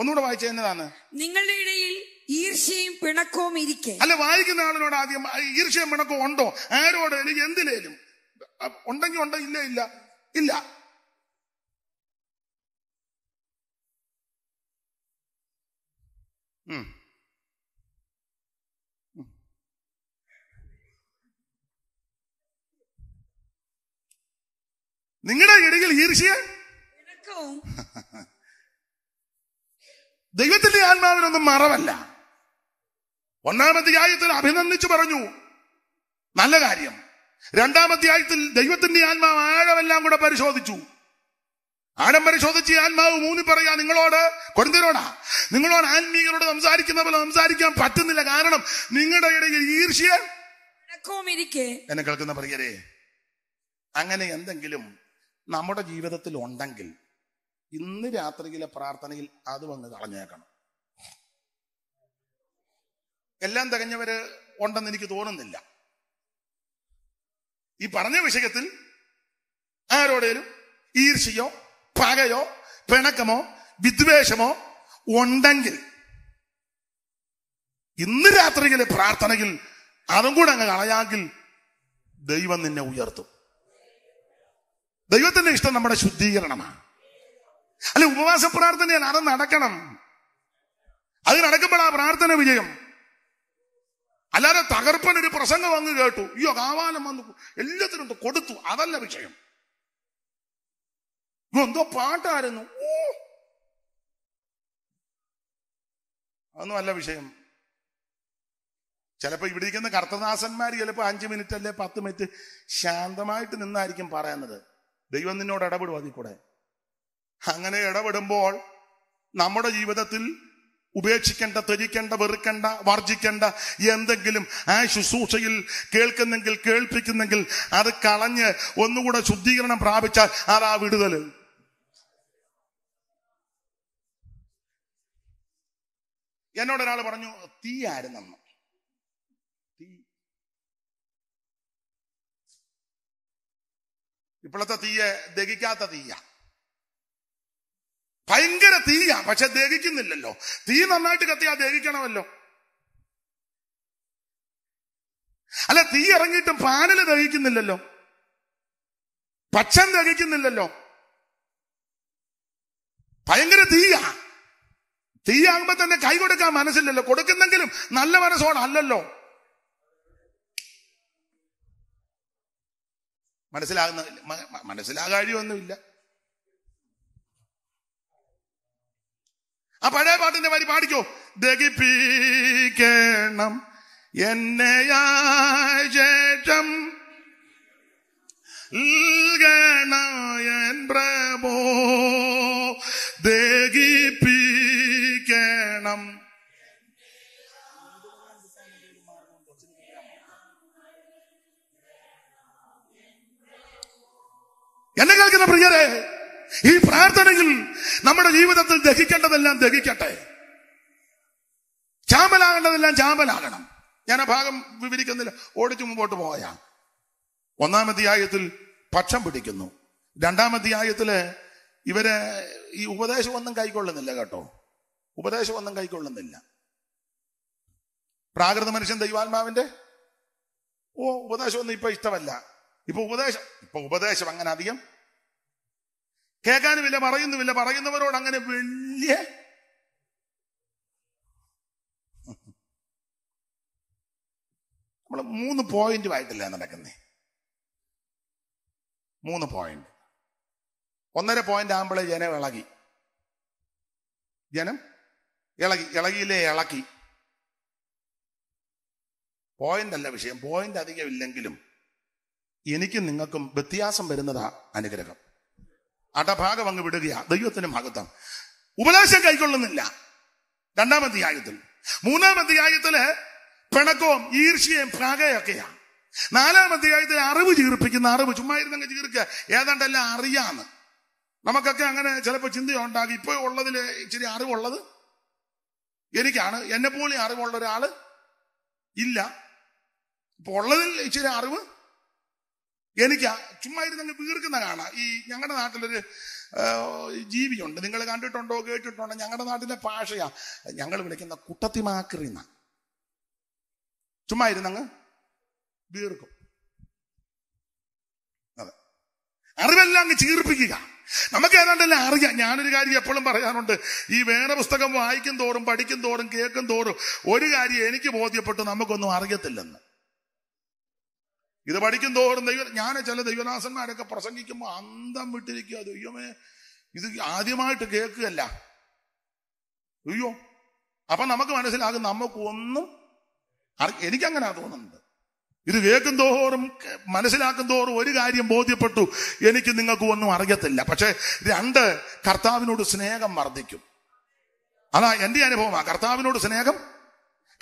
ഒന്നുകൂടെ വായിച്ച എന്നതാണ്
നിങ്ങളുടെ ഇടയിൽ
ഈർഷ്യയും പിണക്കവും ഇരിക്കേ അല്ല വായിക്കുന്ന ആളിനോട് ആദ്യം ഈർഷ്യയും പിണക്കവും ഉണ്ടോ ആരോട് എനിക്ക് എന്തിനേലും ഉണ്ടെങ്കിൽ ഉണ്ടോ ഇല്ല ഇല്ല ഇല്ല നിങ്ങളുടെ ഇടയിൽ ഈർഷ്യ <laughs> ദൈവത്തിന്റെ ആത്മാവിനൊന്നും മറവല്ല ഒന്നാമധ്യായത്തിൽ അഭിനന്ദിച്ചു പറഞ്ഞു നല്ല കാര്യം രണ്ടാമധ്യായത്തിൽ ദൈവത്തിന്റെ ആത്മാവ് ആഴമെല്ലാം കൂടെ പരിശോധിച്ചു ആഴം പരിശോധിച്ച് ആത്മാവ് മൂന്നി പറയാ നിങ്ങളോട് കൊടുന്തരോടാ നിങ്ങളോട് ആത്മീയരോട് സംസാരിക്കുന്ന പോലെ സംസാരിക്കാൻ പറ്റുന്നില്ല കാരണം നിങ്ങളുടെ ഇടയിൽ ഈർഷ്യ എന്നെ കേൾക്കുന്ന പ്രിയരെ അങ്ങനെ എന്തെങ്കിലും നമ്മുടെ ജീവിതത്തിൽ ഉണ്ടെങ്കിൽ ഇന്ന് രാത്രിയിലെ പ്രാർത്ഥനയിൽ അത് വന്ന് കളഞ്ഞേക്കണം എല്ലാം തികഞ്ഞവര് ഉണ്ടെന്ന് എനിക്ക് തോന്നുന്നില്ല ഈ പറഞ്ഞ വിഷയത്തിൽ ആരോടേലും ഈർഷ്യയോ പകയോ പിണക്കമോ വിദ്വേഷമോ ഉണ്ടെങ്കിൽ ഇന്ന് രാത്രിയിലെ പ്രാർത്ഥനയിൽ അതും കൂടെ അങ്ങ് കളയാമെങ്കിൽ ദൈവം നിന്നെ ഉയർത്തും ദൈവത്തിന്റെ ഇഷ്ടം നമ്മുടെ ശുദ്ധീകരണമാണ് അല്ലെ ഉപവാസ പ്രാർത്ഥനയാണ് അത് നടക്കണം അത് നടക്കുമ്പോൾ ആ പ്രാർത്ഥന വിജയം അല്ലാതെ തകർപ്പൻ ഒരു പ്രസംഗം വന്ന് കേട്ടു അയ്യോ കാവാലം വന്നു എല്ലാത്തിനും കൊടുത്തു അതല്ല വിഷയം എന്തോ പാട്ടായിരുന്നു ഓ അതൊന്നുമല്ല വിഷയം ചിലപ്പോൾ ഇവിടെ ഇരിക്കുന്ന കർത്തദാസന്മാർ ചിലപ്പോൾ അഞ്ചു മിനിറ്റ് അല്ലെ പത്ത് മിനിറ്റ് ശാന്തമായിട്ട് നിന്നായിരിക്കും പറയുന്നത് ദൈവം നിന്നോട് ഇടപെടും അതിൽ കൂടെ അങ്ങനെ ഇടപെടുമ്പോൾ നമ്മുടെ ജീവിതത്തിൽ ഉപേക്ഷിക്കേണ്ട ത്യജിക്കേണ്ട വെറുക്കേണ്ട വർജിക്കേണ്ട എന്തെങ്കിലും ആ ശുശ്രൂഷയിൽ കേൾക്കുന്നെങ്കിൽ കേൾപ്പിക്കുന്നെങ്കിൽ അത് കളഞ്ഞ് ഒന്നുകൂടെ ശുദ്ധീകരണം പ്രാപിച്ചാൽ അതാ വിടുതലും എന്നോട് ഒരാൾ പറഞ്ഞു തീ ആയിരുന്നെന്ന് തീ ഇപ്പോഴത്തെ തീയെ ദഹിക്കാത്ത തീയ ഭയങ്കര തീയ പക്ഷെ ദഹിക്കുന്നില്ലല്ലോ തീ നന്നായിട്ട് കത്തിയാ ദഹിക്കണമല്ലോ അല്ല തീ ഇറങ്ങിയിട്ടും പാനിൽ ദഹിക്കുന്നില്ലല്ലോ പച്ചൻ ദഹിക്കുന്നില്ലല്ലോ ഭയങ്കര തീയാ തീയാകുമ്പോ തന്നെ കൈ കൊടുക്കാൻ മനസ്സില്ലല്ലോ കൊടുക്കുന്നെങ്കിലും നല്ല മനസ്സോടെ അല്ലല്ലോ മനസ്സിലാകുന്ന മനസ്സിലാകാഴിയൊന്നുമില്ല ആ പഴയ പാട്ടിന്റെ വരി പാടിക്കോ ദഹിപ്പിക്കണം എന്നെയാ ശേഷം പ്രാർത്ഥനയിൽ നമ്മുടെ ജീവിതത്തിൽ ദഹിക്കേണ്ടതെല്ലാം ദഹിക്കട്ടെ ചാമ്പലാകേണ്ടതെല്ലാം ചാമ്പലാകണം ഞാൻ ആ ഭാഗം വിവരിക്കുന്നില്ല ഓടിച്ചു മുമ്പോട്ട് പോയാ ഒന്നാമധ്യായത്തിൽ പക്ഷം പിടിക്കുന്നു രണ്ടാമധ്യായത്തില് ഇവരെ ഈ ഉപദേശം ഒന്നും കൈക്കൊള്ളുന്നില്ല കേട്ടോ ഉപദേശം ഒന്നും കൈക്കൊള്ളുന്നില്ല പ്രാകൃത മനുഷ്യൻ ദൈവാത്മാവിന്റെ ഓ ഉപദേശമൊന്നും ഇപ്പൊ ഇഷ്ടമല്ല ഇപ്പൊ ഉപദേശം ഇപ്പൊ ഉപദേശം അങ്ങനെ അധികം കേൾക്കാനുമില്ല പറയുന്നുമില്ല പറയുന്നവരോട് അങ്ങനെ വലിയ നമ്മൾ മൂന്ന് പോയിന്റ് ആയിട്ടില്ല നടക്കുന്നേ മൂന്ന് പോയിന്റ് ഒന്നര പോയിന്റ് ആകുമ്പോഴേ ജനം ഇളകി ജനം ഇളകി ഇളകിയില്ലേ ഇളക്കി പോയിന്റ് അല്ല വിഷയം പോയിന്റ് അധികം ഇല്ലെങ്കിലും എനിക്കും നിങ്ങൾക്കും വ്യത്യാസം വരുന്നതാ അനുഗ്രഹം അടഭാഗം അങ്ങ് വിടുകയാണ് ദൈവത്തിന്റെ ഭാഗത്താണ് ഉപദേശം കൈക്കൊള്ളുന്നില്ല രണ്ടാം അധ്യായത്തിൽ മൂന്നാം അധ്യായത്തില് പിണക്കവും ഈർഷ്യയും പ്രാഗയൊക്കെയാണ് നാലാം അധ്യായത്തിൽ അറിവ് ചീർപ്പിക്കുന്ന അറിവ് ചുമ്മാ ഇരുന്നങ്ങ് ചീർക്കുക എല്ലാം അറിയാന്ന് നമുക്കൊക്കെ അങ്ങനെ ചിലപ്പോൾ ചിന്തയുണ്ടാകും ഇപ്പൊ ഉള്ളതിൽ ഇച്ചിരി അറിവുള്ളത് എനിക്കാണ് എന്നെ പോലെ അറിവുള്ള ഒരാൾ ഇല്ല ഇപ്പൊ ഉള്ളതിൽ ഇച്ചിരി അറിവ് എനിക്ക് ചുമ്മാ ഇരുന്നങ്ങ് വീർക്കുന്ന കാണാം ഈ ഞങ്ങളുടെ നാട്ടിലൊരു ജീവിയുണ്ട് നിങ്ങൾ കണ്ടിട്ടുണ്ടോ കേട്ടിട്ടുണ്ടോ ഞങ്ങളുടെ നാട്ടിലെ ഭാഷയാ ഞങ്ങൾ വിളിക്കുന്ന കുട്ടത്തിമാക്കറിന്ന ചുമ്മാ ഇരുന്നങ്ങ് വീർക്കും അതെ അറിവെല്ലാം അങ്ങ് ചീർപ്പിക്കുക നമുക്ക് ഏതാണ്ടെല്ലാം അറിയാം ഞാനൊരു കാര്യം എപ്പോഴും പറയാറുണ്ട് ഈ വേറെ പുസ്തകം വായിക്കും തോറും പഠിക്കും തോറും കേൾക്കും തോറും ഒരു കാര്യം എനിക്ക് ബോധ്യപ്പെട്ടു നമുക്കൊന്നും അറിയത്തില്ലെന്ന് ഇത് പഠിക്കും തോറും ദൈവ ഞാൻ ചില ദൈവദാസന്മാരൊക്കെ പ്രസംഗിക്കുമ്പോൾ അന്തം വിട്ടിരിക്കുക ദൈവമേ ഇത് ആദ്യമായിട്ട് കേൾക്കുകയല്ല അയ്യോ അപ്പൊ നമുക്ക് മനസ്സിലാകും നമുക്കൊന്നും എനിക്കങ്ങനെ തോന്നുന്നുണ്ട് ഇത് കേൾക്കും തോറും മനസ്സിലാക്കും തോറും ഒരു കാര്യം ബോധ്യപ്പെട്ടു എനിക്ക് നിങ്ങൾക്ക് ഒന്നും അറിയത്തില്ല പക്ഷെ രണ്ട് കർത്താവിനോട് സ്നേഹം വർദ്ധിക്കും അതാ എന്റെ അനുഭവമാണ് കർത്താവിനോട് സ്നേഹം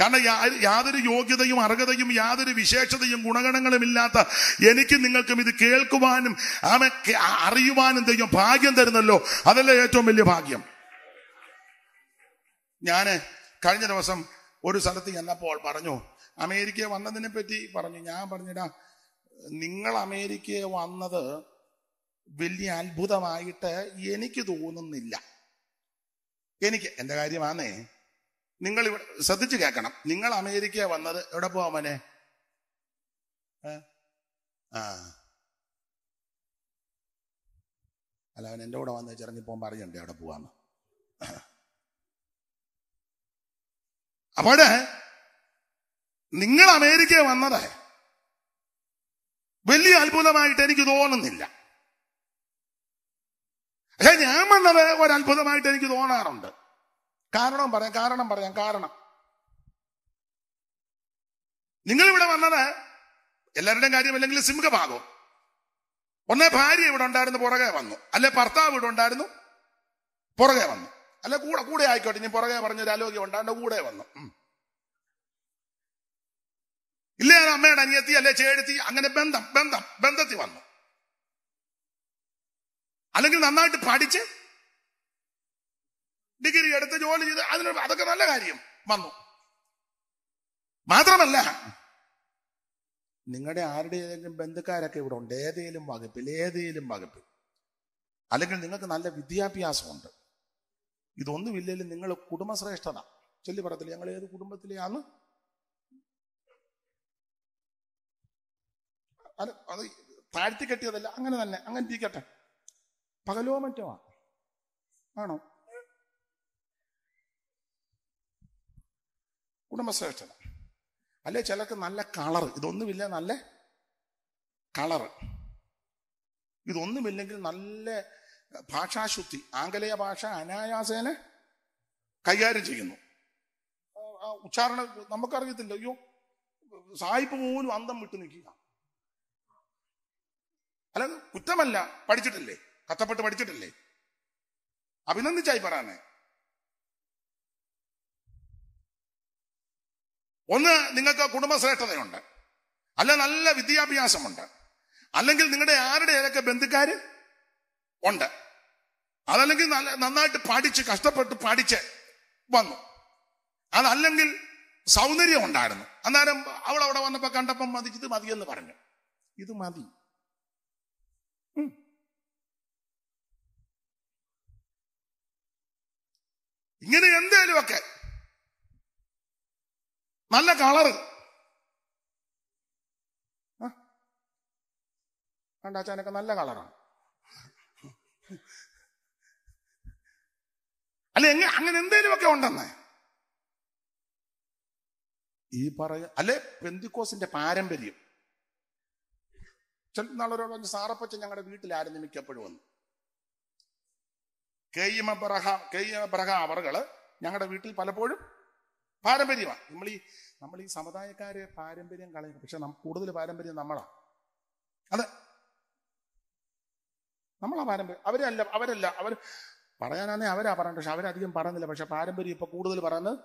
കാരണം യാതൊരു യോഗ്യതയും അർഹതയും യാതൊരു വിശേഷതയും ഗുണഗണങ്ങളും ഇല്ലാത്ത എനിക്കും നിങ്ങൾക്കും ഇത് കേൾക്കുവാനും ആമെ അറിയുവാനും ദൈവം ഭാഗ്യം തരുന്നല്ലോ അതല്ലേ ഏറ്റവും വലിയ ഭാഗ്യം ഞാൻ കഴിഞ്ഞ ദിവസം ഒരു സ്ഥലത്ത് ചെന്നപ്പോൾ പറഞ്ഞു അമേരിക്കയെ വന്നതിനെ പറ്റി പറഞ്ഞു ഞാൻ പറഞ്ഞിടാ നിങ്ങൾ അമേരിക്കയെ വന്നത് വലിയ അത്ഭുതമായിട്ട് എനിക്ക് തോന്നുന്നില്ല എനിക്ക് എന്റെ കാര്യമാണേ നിങ്ങൾ ഇവിടെ ശ്രദ്ധിച്ചു കേൾക്കണം നിങ്ങൾ അമേരിക്ക വന്നത് എവിടെ പോവാ മോനെ ആ അല്ല അവൻ എൻ്റെ കൂടെ വന്ന് ചെറിഞ്ഞു പോകാൻ പറഞ്ഞിട്ടുണ്ട് അവിടെ പോവാന്ന് അവിടെ നിങ്ങൾ അമേരിക്ക വന്നത് വലിയ അത്ഭുതമായിട്ട് എനിക്ക് തോന്നുന്നില്ല പക്ഷെ ഞാൻ വന്നത് ഒരത്ഭുതമായിട്ട് എനിക്ക് തോന്നാറുണ്ട് കാരണം പറയാം കാരണം പറയാം കാരണം നിങ്ങൾ ഇവിടെ വന്നത് എല്ലാവരുടെയും കാര്യം അല്ലെങ്കിൽ സിംഹഭാഗം ഒന്നേ ഭാര്യ ഇവിടെ ഉണ്ടായിരുന്നു പുറകെ വന്നു അല്ലെ ഭർത്താവ് ഇവിടെ ഉണ്ടായിരുന്നു പുറകെ വന്നു അല്ലെ കൂടെ കൂടെ ആയിക്കോട്ടെ ഇനി പുറകെ പറഞ്ഞൊരു ആലോക്യം ഉണ്ടാകേണ്ട കൂടെ വന്നു ഇല്ലേ അമ്മയുടെ അനിയത്തി അല്ലെ ചേടുത്തി അങ്ങനെ ബന്ധം ബന്ധം ബന്ധത്തിൽ വന്നു അല്ലെങ്കിൽ നന്നായിട്ട് പഠിച്ച് ഡിഗ്രി എടുത്ത് ജോലി ചെയ്ത് അതിന് അതൊക്കെ നല്ല കാര്യം വന്നു മാത്രമല്ല നിങ്ങളുടെ ആരുടെയെങ്കിലും ബന്ധുക്കാരൊക്കെ ഇവിടെ ഉണ്ട് ഏതെങ്കിലും വകുപ്പിൽ ഏതെങ്കിലും വകുപ്പിൽ അല്ലെങ്കിൽ നിങ്ങൾക്ക് നല്ല വിദ്യാഭ്യാസമുണ്ട് ഇതൊന്നുമില്ലെങ്കിലും നിങ്ങൾ കുടുംബശ്രേഷ്ഠത ചൊല്ലി പറയത്തില്ല ഞങ്ങൾ ഏത് കുടുംബത്തിലെയാണ് അല്ല അത് താഴ്ത്തി കെട്ടിയതല്ല അങ്ങനെ തന്നെ അങ്ങനെ തീക്കട്ടെ പകലോ മറ്റോ ആണോ കുടുംബശ്രേഷ്ഠൻ അല്ലെ ചിലർക്ക് നല്ല കളർ ഇതൊന്നുമില്ല നല്ല കളർ ഇതൊന്നുമില്ലെങ്കിൽ നല്ല ഭാഷാശുദ്ധി ആംഗലേയ ഭാഷ അനായാസേന കൈകാര്യം ചെയ്യുന്നു ഉച്ചാരണ നമുക്കറിയത്തില്ല അയ്യോ സായിപ്പ് പോലും അന്തം വിട്ടു നിൽക്കുക അല്ല കുറ്റമല്ല പഠിച്ചിട്ടില്ലേ കത്തപ്പെട്ട് പഠിച്ചിട്ടില്ലേ അഭിനന്ദിച്ചായി പറയാനേ ഒന്ന് നിങ്ങൾക്ക് കുടുംബശ്രേഷ്ഠതയുണ്ട് അല്ല നല്ല വിദ്യാഭ്യാസമുണ്ട് അല്ലെങ്കിൽ നിങ്ങളുടെ ഏതൊക്കെ ബന്ധുക്കാർ ഉണ്ട് അതല്ലെങ്കിൽ നല്ല നന്നായിട്ട് പഠിച്ച് കഷ്ടപ്പെട്ട് പഠിച്ച് വന്നു അതല്ലെങ്കിൽ സൗന്ദര്യം ഉണ്ടായിരുന്നു അന്നേരം അവൾ അവിടെ വന്നപ്പോൾ കണ്ടപ്പം മതി ഇത് മതി എന്ന് പറഞ്ഞു ഇത് മതി ഇങ്ങനെ എന്തേലുമൊക്കെ നല്ല കളറ് കണ്ടാച്ചാനൊക്കെ നല്ല കളറാണ് അല്ല എങ്ങനെ അങ്ങനെ എന്തേലുമൊക്കെ ഉണ്ടെന്ന് ഈ പറയ അല്ലെ പെന്തിക്കോസിന്റെ പാരമ്പര്യം നാളൊരാൾ പറഞ്ഞു സാറപ്പച്ച ഞങ്ങളുടെ വീട്ടിൽ ആരും മിക്കപ്പോഴും വന്നു കെയ്യമ ബ്രഹ കെയ്യമ ബ്രഹ അവറുകള് ഞങ്ങളുടെ വീട്ടിൽ പലപ്പോഴും പാരമ്പര്യമാണ് നമ്മൾ ഈ നമ്മൾ ഈ സമുദായക്കാരെ പാരമ്പര്യം കളയുന്നു പക്ഷെ കൂടുതൽ പാരമ്പര്യം നമ്മളാ അതെ നമ്മളാ പാരമ്പര്യം അവരല്ല അവരല്ല അവർ പറയാനാണെ അവരാ പറയുന്നത് പക്ഷെ അവരധികം പറയുന്നില്ല പക്ഷെ പാരമ്പര്യം ഇപ്പൊ കൂടുതൽ പറയുന്നത്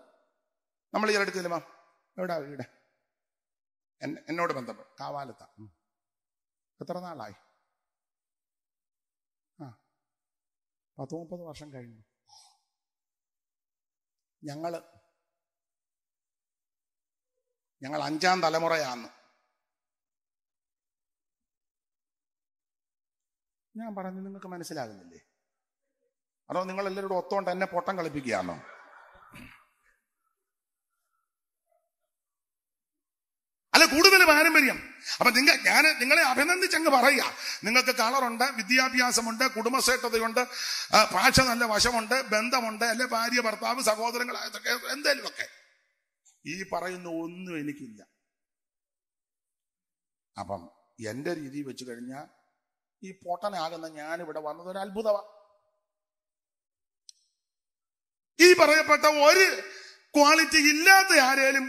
നമ്മൾ അടുത്ത് ചെല്ലുമ്പോ എവിടെ വീട് എന്നോട് ബന്ധപ്പെട്ട് കാവാലത്ത എത്ര നാളായി ആ പത്ത് മുപ്പത് വർഷം കഴിഞ്ഞു ഞങ്ങള് ഞങ്ങൾ അഞ്ചാം തലമുറയാന്ന് ഞാൻ പറഞ്ഞു നിങ്ങൾക്ക് മനസ്സിലാകുന്നില്ലേ അതോ നിങ്ങൾ എല്ലാവരോടും ഒത്തോണ്ട് എന്നെ പൊട്ടം കളിപ്പിക്കുകയാണോ അല്ല കൂടുതൽ പാരമ്പര്യം അപ്പൊ നിങ്ങൾ ഞാൻ നിങ്ങളെ അഭിനന്ദിച്ചങ്ങ് പറയുക നിങ്ങൾക്ക് കളറുണ്ട് വിദ്യാഭ്യാസമുണ്ട് കുടുംബശ്രേഷ്ഠതയുണ്ട് ഭാഷ നല്ല വശമുണ്ട് ബന്ധമുണ്ട് അല്ലെ ഭാര്യ ഭർത്താവ് സഹോദരങ്ങൾ എന്തെങ്കിലുമൊക്കെ ഈ പറയുന്ന ഒന്നും എനിക്കില്ല അപ്പം എൻ്റെ രീതി വെച്ച് കഴിഞ്ഞാൽ ഈ പൊട്ടനാകുന്ന ഞാനിവിടെ വന്നത് ഒരു അത്ഭുതമാണ് ഈ പറയപ്പെട്ട ഒരു ക്വാളിറ്റി ഇല്ലാത്ത ആരേലും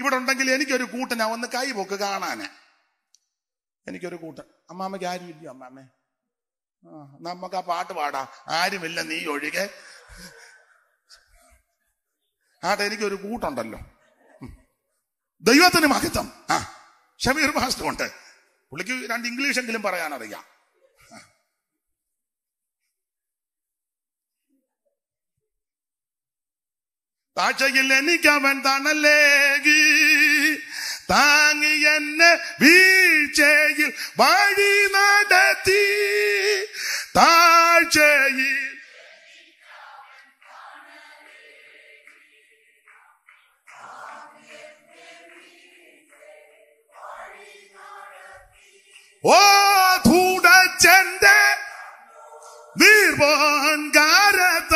ഇവിടെ ഉണ്ടെങ്കിൽ എനിക്കൊരു കൂട്ടനാ ഒന്ന് പോക്ക് കാണാന് എനിക്കൊരു കൂട്ടൻ അമ്മാമ്മയ്ക്ക് ആരുമില്ല അമ്മാമ്മേ ആ നമുക്ക് ആ പാട്ട് പാടാ ആരുമില്ല നീ ഒഴികെ ആട്ടെ എനിക്കൊരു കൂട്ടുണ്ടല്ലോ ദൈവത്തിന് മഹത്വം ആ ഷമീർ ഉണ്ട് പുള്ളിക്ക് രണ്ട് ഇംഗ്ലീഷ് എങ്കിലും പറയാനറിയാം താഴ്ചയിൽ അവൻ തണലേകി താങ്ങി എന്നെ വീഴ്ചയിൽ വഴി നടത്തി താഴ്ചയിൽ ഓ ധൂടച്ചന്റെ നീർവാൻകാരത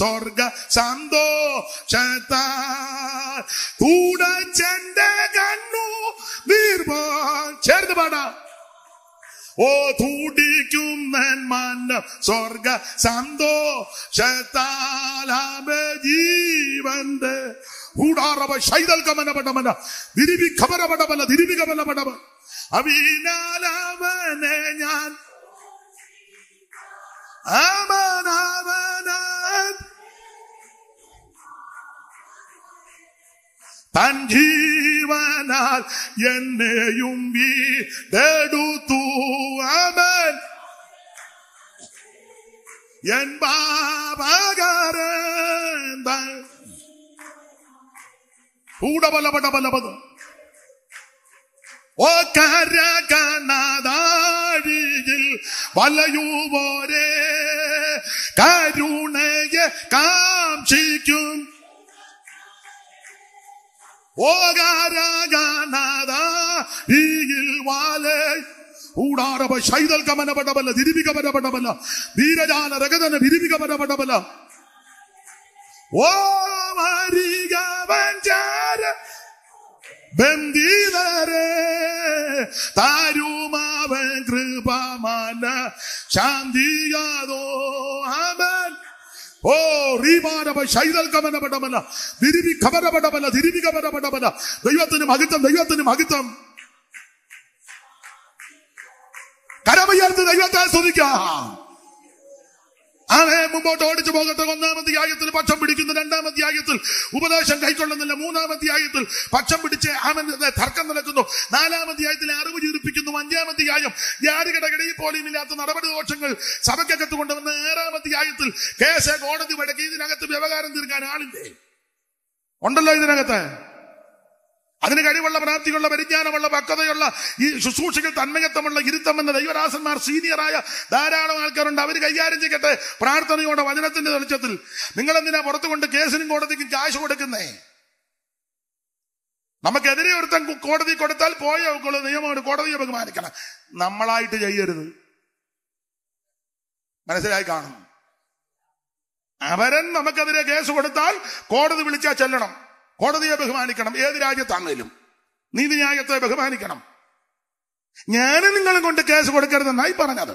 സ്വർഗ സന്തോഷത ൂടച്ചന്റെ കണ്ണു നീർവാൻ ചേർന്ന് പാടാം ഓ തൂടിക്കും മന്ന സ്വർഗ സന്തോഷത്താലാമ ജീവന്റെ കൂടാറവ ശൈതൽ കമനപടമന വിരിവി കമനപടമന തിരിവി കമനപടമ അവനാലവനെ ഞാൻ അവനാവനാൻ തൻ ജീവനാൽ എന്നെയും വീടെടുത്തു അവൻ എൻ ബാബകരന്തൾ ஊடபலபடபலபதும் ஓ கர கணதாழியில் വലയൂവോരേ കരുണയെ കാക്ഷിക്കും ഓകാരഗാനീയിൽ വാലേ ഊടാറവ ശൈതൽ കമനപടമല്ല തിരുവികമനപടമല്ല വീരജാല രഗതന വിരുവികമനപടമല്ല Oh, mariga banchara, ബന്ധിതരെ താരുമാവൻ കൃപമന ശാന്തിയാതോ ആമൻ ഓ റീമാനവ ശൈതൽ കമനപടമന തിരുവി കമനപടമന തിരുവി കമനപടമന ദൈവത്തിന് മഹിത്വം ദൈവത്തിന് മഹിത്വം കരമയ്യർത്ത് ദൈവത്തെ സ്തുതിക്കാം ആണേ മുമ്പോട്ട് ഓടിച്ചു പോകട്ടെ ഒന്നാം അധ്യായത്തിൽ പക്ഷം പിടിക്കുന്നു രണ്ടാം അധ്യായത്തിൽ ഉപദേശം കൈക്കൊള്ളുന്നില്ല മൂന്നാം അധ്യായത്തിൽ പക്ഷം പിടിച്ച് അവൻ തർക്കം നടക്കുന്നു നാലാം അധ്യായത്തിൽ അറിവ് ജീവിപ്പിക്കുന്നു അഞ്ചാം അധ്യായം ജാതികടകിടയിൽ പോലും ഇല്ലാത്ത നടപടി ദോഷങ്ങൾ സഭയ്ക്കകത്ത് കൊണ്ടുവന്ന് ഏഴാം അധ്യായത്തിൽ കേസ് കോടതി വഴക്കി ഇതിനകത്ത് വ്യവഹാരം തീർക്കാൻ ആളില്ലേ ഉണ്ടല്ലോ ഇതിനകത്ത് അതിന് കഴിവുള്ള പ്രാപ്തിയുള്ള പരിജ്ഞാനമുള്ള പക്വതയുള്ള ഈ ശുശ്രൂഷകൾ തന്മയത്വമുള്ള എന്ന ദൈവരാസന്മാർ സീനിയറായ ധാരാളം ആൾക്കാരുണ്ട് അവർ കൈകാര്യം ചെയ്യട്ടെ പ്രാർത്ഥനയോടെ വചനത്തിന്റെ തെളിച്ചത്തിൽ നിങ്ങൾ പുറത്തു കൊണ്ട് കേസിനും കോടതിക്കും ക്യാഷ് കൊടുക്കുന്നേ നമുക്കെതിരെ ഒരുത്തം കോടതി കൊടുത്താൽ പോയേ ഒക്കുള്ളൂ നിയമം കോടതിയെ ബഹുമാനിക്കണം നമ്മളായിട്ട് ചെയ്യരുത് മനസ്സിലായി കാണും അവരൻ നമുക്കെതിരെ കേസ് കൊടുത്താൽ കോടതി വിളിച്ചാൽ ചെല്ലണം കോടതിയെ ബഹുമാനിക്കണം ഏത് രാജ്യത്താണേലും നീതിന്യായത്തെ ബഹുമാനിക്കണം ഞാനും നിങ്ങളും കൊണ്ട് കേസ് കൊടുക്കരുതെന്നായി പറഞ്ഞത്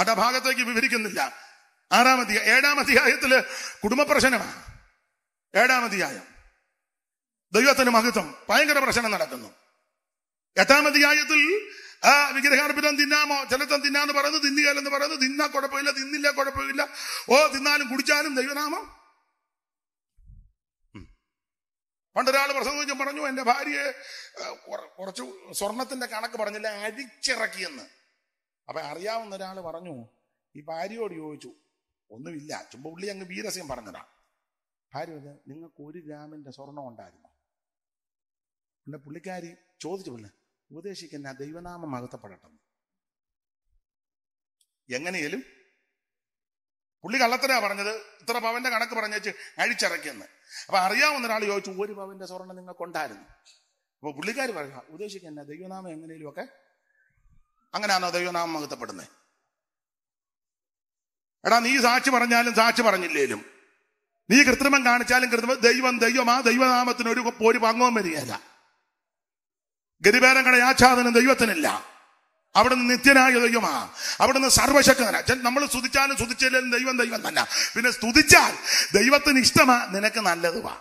അടഭാഗത്തേക്ക് വിവരിക്കുന്നില്ല ആറാമതി ഏഴാമധ്യായത്തില് കുടുംബ പ്രശ്നമാണ് അധ്യായം ദൈവത്തിന് മഹത്വം ഭയങ്കര പ്രശ്നം നടക്കുന്നു അധ്യായത്തിൽ ആ വിഗ്രഹാർപ്പിതം തിന്നാമോ ജലത്തം തിന്നാന്ന് പറയുന്നു തിന്നുകയല്ലെന്ന് പറയുന്നു തിന്നാ കുഴപ്പമില്ല തിന്നില്ല കുഴപ്പമില്ല ഓ തിന്നാലും കുടിച്ചാലും ദൈവനാമം പണ്ടൊരാൾ പ്രസംഗിച്ച് പറഞ്ഞു എൻ്റെ ഭാര്യയെ കുറച്ച് സ്വർണത്തിന്റെ കണക്ക് പറഞ്ഞില്ല അരിച്ചിറക്കിയെന്ന് അപ്പൊ അറിയാവുന്ന ഒരാൾ പറഞ്ഞു ഈ ഭാര്യയോട് ചോദിച്ചു ഒന്നുമില്ല ചുമ്പ ഉള്ളി അങ്ങ് വീരസ്യം പറഞ്ഞതാ ഭാര്യ നിങ്ങൾക്ക് ഒരു ഗ്രാമിന്റെ സ്വർണം ഉണ്ടായിരുന്നു പിന്നെ പുള്ളിക്കാരി ചോദിച്ചു പിന്നെ ഉപദേശിക്കുന്ന ദൈവനാമം അകത്തപ്പെടട്ടെന്ന് എങ്ങനെയും പുള്ളി കള്ളത്തരാ പറഞ്ഞത് ഇത്ര പവന്റെ കണക്ക് പറഞ്ഞേച്ച് അഴിച്ചിറക്കിയെന്ന് അപ്പൊ അറിയാവുന്ന ഒരാൾ ചോദിച്ചു ഒരു പവന്റെ സ്വർണ്ണം കൊണ്ടായിരുന്നു അപ്പൊ പുള്ളിക്കാർ പറയുക എന്നാ ദൈവനാമം എങ്ങനെയും ഒക്കെ അങ്ങനെയാണോ ദൈവനാമം മകത്തപ്പെടുന്നത് എടാ നീ സാക്ഷി പറഞ്ഞാലും സാക്ഷി പറഞ്ഞില്ലേലും നീ കൃത്രിമം കാണിച്ചാലും കൃത്രിമം ദൈവം ദൈവം ആ ദൈവനാമത്തിന് ഒരു ഒരു പങ്കവും വരികയല്ല ഗതിപേരങ്ങളുടെ ആച്ഛാദനം ദൈവത്തിനില്ല അവിടുന്ന് നിത്യനായ ദൈവമാ അവിടുന്ന് സർവശക്തനാ നമ്മൾ സ്തുതിച്ചാലും സ്തുതിച്ചില്ലെങ്കിലും ദൈവം ദൈവം തന്നെ പിന്നെ സ്തുതിച്ചാൽ ദൈവത്തിന് ഇഷ്ടമാ നിനക്ക് നല്ലതുവാ